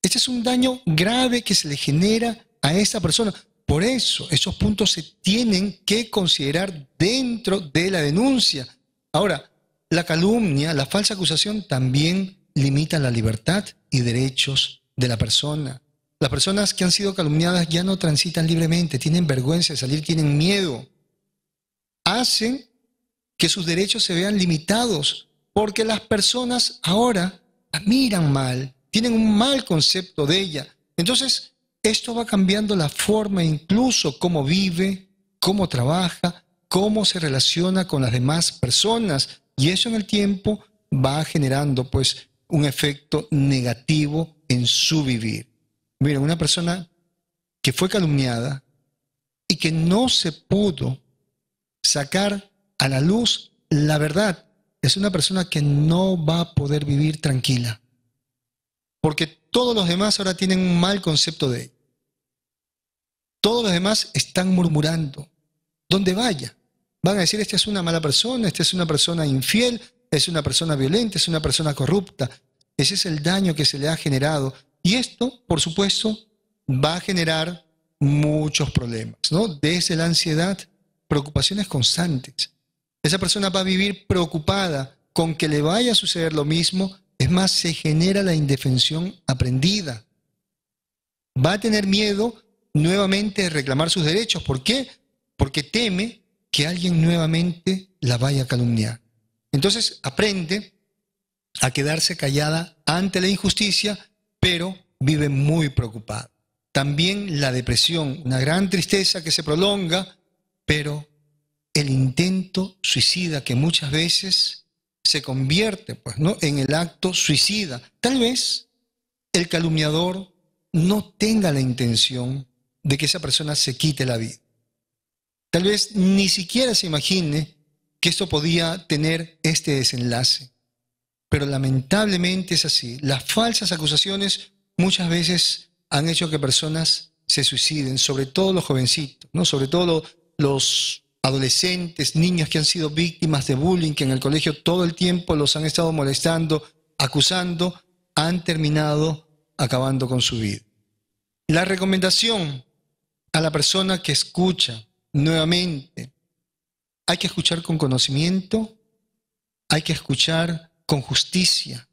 Este es un daño grave que se le genera a esta persona. Por eso, esos puntos se tienen que considerar dentro de la denuncia. Ahora, la calumnia, la falsa acusación también limita la libertad y derechos de la persona. Las personas que han sido calumniadas ya no transitan libremente, tienen vergüenza de salir, tienen miedo. Hacen que sus derechos se vean limitados porque las personas ahora la miran mal, tienen un mal concepto de ella. Entonces, esto va cambiando la forma incluso cómo vive, cómo trabaja, cómo se relaciona con las demás personas. Y eso en el tiempo va generando pues un efecto negativo en su vivir. Mira, una persona que fue calumniada y que no se pudo sacar a la luz la verdad, es una persona que no va a poder vivir tranquila. Porque todos los demás ahora tienen un mal concepto de ella. Todos los demás están murmurando. Donde vaya, van a decir, esta es una mala persona, esta es una persona infiel, es una persona violenta, es una persona corrupta. Ese es el daño que se le ha generado y esto, por supuesto, va a generar muchos problemas, ¿no? Desde la ansiedad, preocupaciones constantes. Esa persona va a vivir preocupada con que le vaya a suceder lo mismo, es más, se genera la indefensión aprendida. Va a tener miedo nuevamente de reclamar sus derechos. ¿Por qué? Porque teme que alguien nuevamente la vaya a calumniar. Entonces aprende a quedarse callada ante la injusticia pero vive muy preocupado. También la depresión, una gran tristeza que se prolonga, pero el intento suicida que muchas veces se convierte pues, ¿no? en el acto suicida. Tal vez el calumniador no tenga la intención de que esa persona se quite la vida. Tal vez ni siquiera se imagine que esto podía tener este desenlace pero lamentablemente es así. Las falsas acusaciones muchas veces han hecho que personas se suiciden, sobre todo los jovencitos, ¿no? sobre todo los adolescentes, niños que han sido víctimas de bullying, que en el colegio todo el tiempo los han estado molestando, acusando, han terminado acabando con su vida. La recomendación a la persona que escucha nuevamente, hay que escuchar con conocimiento, hay que escuchar con justicia.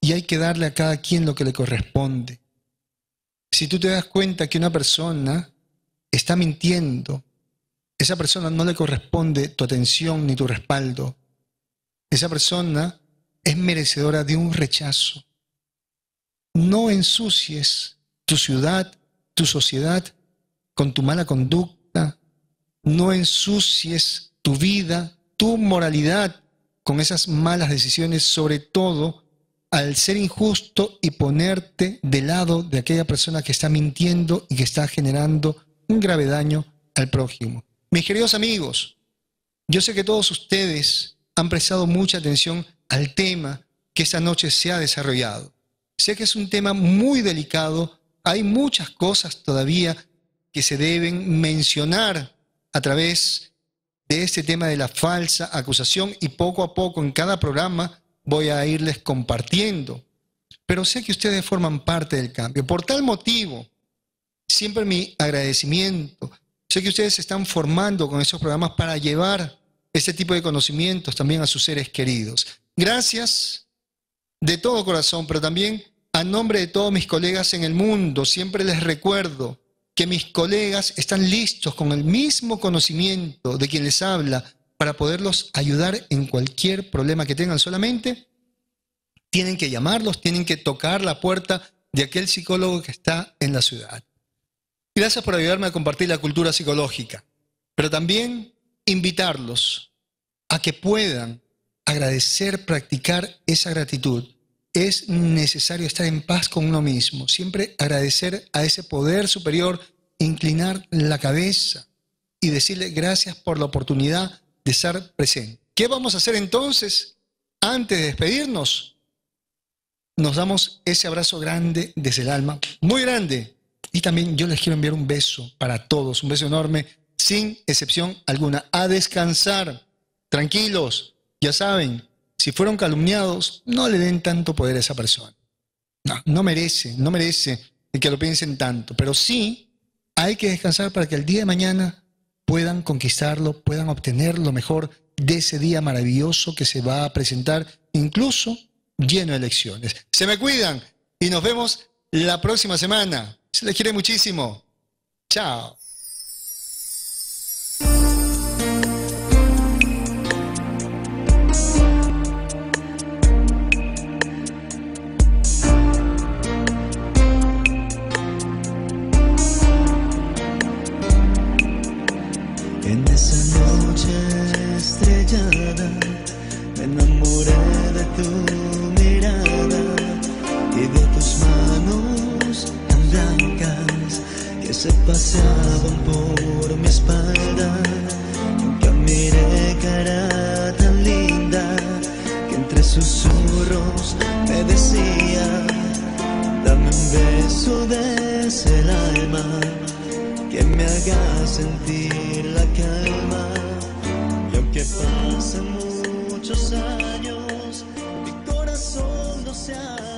Y hay que darle a cada quien lo que le corresponde. Si tú te das cuenta que una persona está mintiendo, esa persona no le corresponde tu atención ni tu respaldo. Esa persona es merecedora de un rechazo. No ensucies tu ciudad, tu sociedad, con tu mala conducta. No ensucies tu vida, tu moralidad con esas malas decisiones, sobre todo al ser injusto y ponerte de lado de aquella persona que está mintiendo y que está generando un grave daño al prójimo. Mis queridos amigos, yo sé que todos ustedes han prestado mucha atención al tema que esta noche se ha desarrollado. Sé que es un tema muy delicado, hay muchas cosas todavía que se deben mencionar a través de este tema de la falsa acusación y poco a poco en cada programa voy a irles compartiendo. Pero sé que ustedes forman parte del cambio. Por tal motivo, siempre mi agradecimiento. Sé que ustedes se están formando con esos programas para llevar ese tipo de conocimientos también a sus seres queridos. Gracias de todo corazón, pero también a nombre de todos mis colegas en el mundo, siempre les recuerdo que mis colegas están listos con el mismo conocimiento de quien les habla para poderlos ayudar en cualquier problema que tengan. Solamente tienen que llamarlos, tienen que tocar la puerta de aquel psicólogo que está en la ciudad. Gracias por ayudarme a compartir la cultura psicológica, pero también invitarlos a que puedan agradecer, practicar esa gratitud es necesario estar en paz con uno mismo, siempre agradecer a ese poder superior, inclinar la cabeza y decirle gracias por la oportunidad de estar presente. ¿Qué vamos a hacer entonces antes de despedirnos? Nos damos ese abrazo grande desde el alma, muy grande. Y también yo les quiero enviar un beso para todos, un beso enorme, sin excepción alguna, a descansar, tranquilos, ya saben, si fueron calumniados, no le den tanto poder a esa persona. No, no merece, no merece que lo piensen tanto. Pero sí hay que descansar para que el día de mañana puedan conquistarlo, puedan obtener lo mejor de ese día maravilloso que se va a presentar, incluso lleno de elecciones. Se me cuidan y nos vemos la próxima semana. Se les quiere muchísimo. Chao. se pasaban por mi espalda. Nunca miré cara tan linda que entre susurros me decía: Dame un beso de el alma que me haga sentir la calma. Y aunque pasen muchos años, mi corazón no se ha.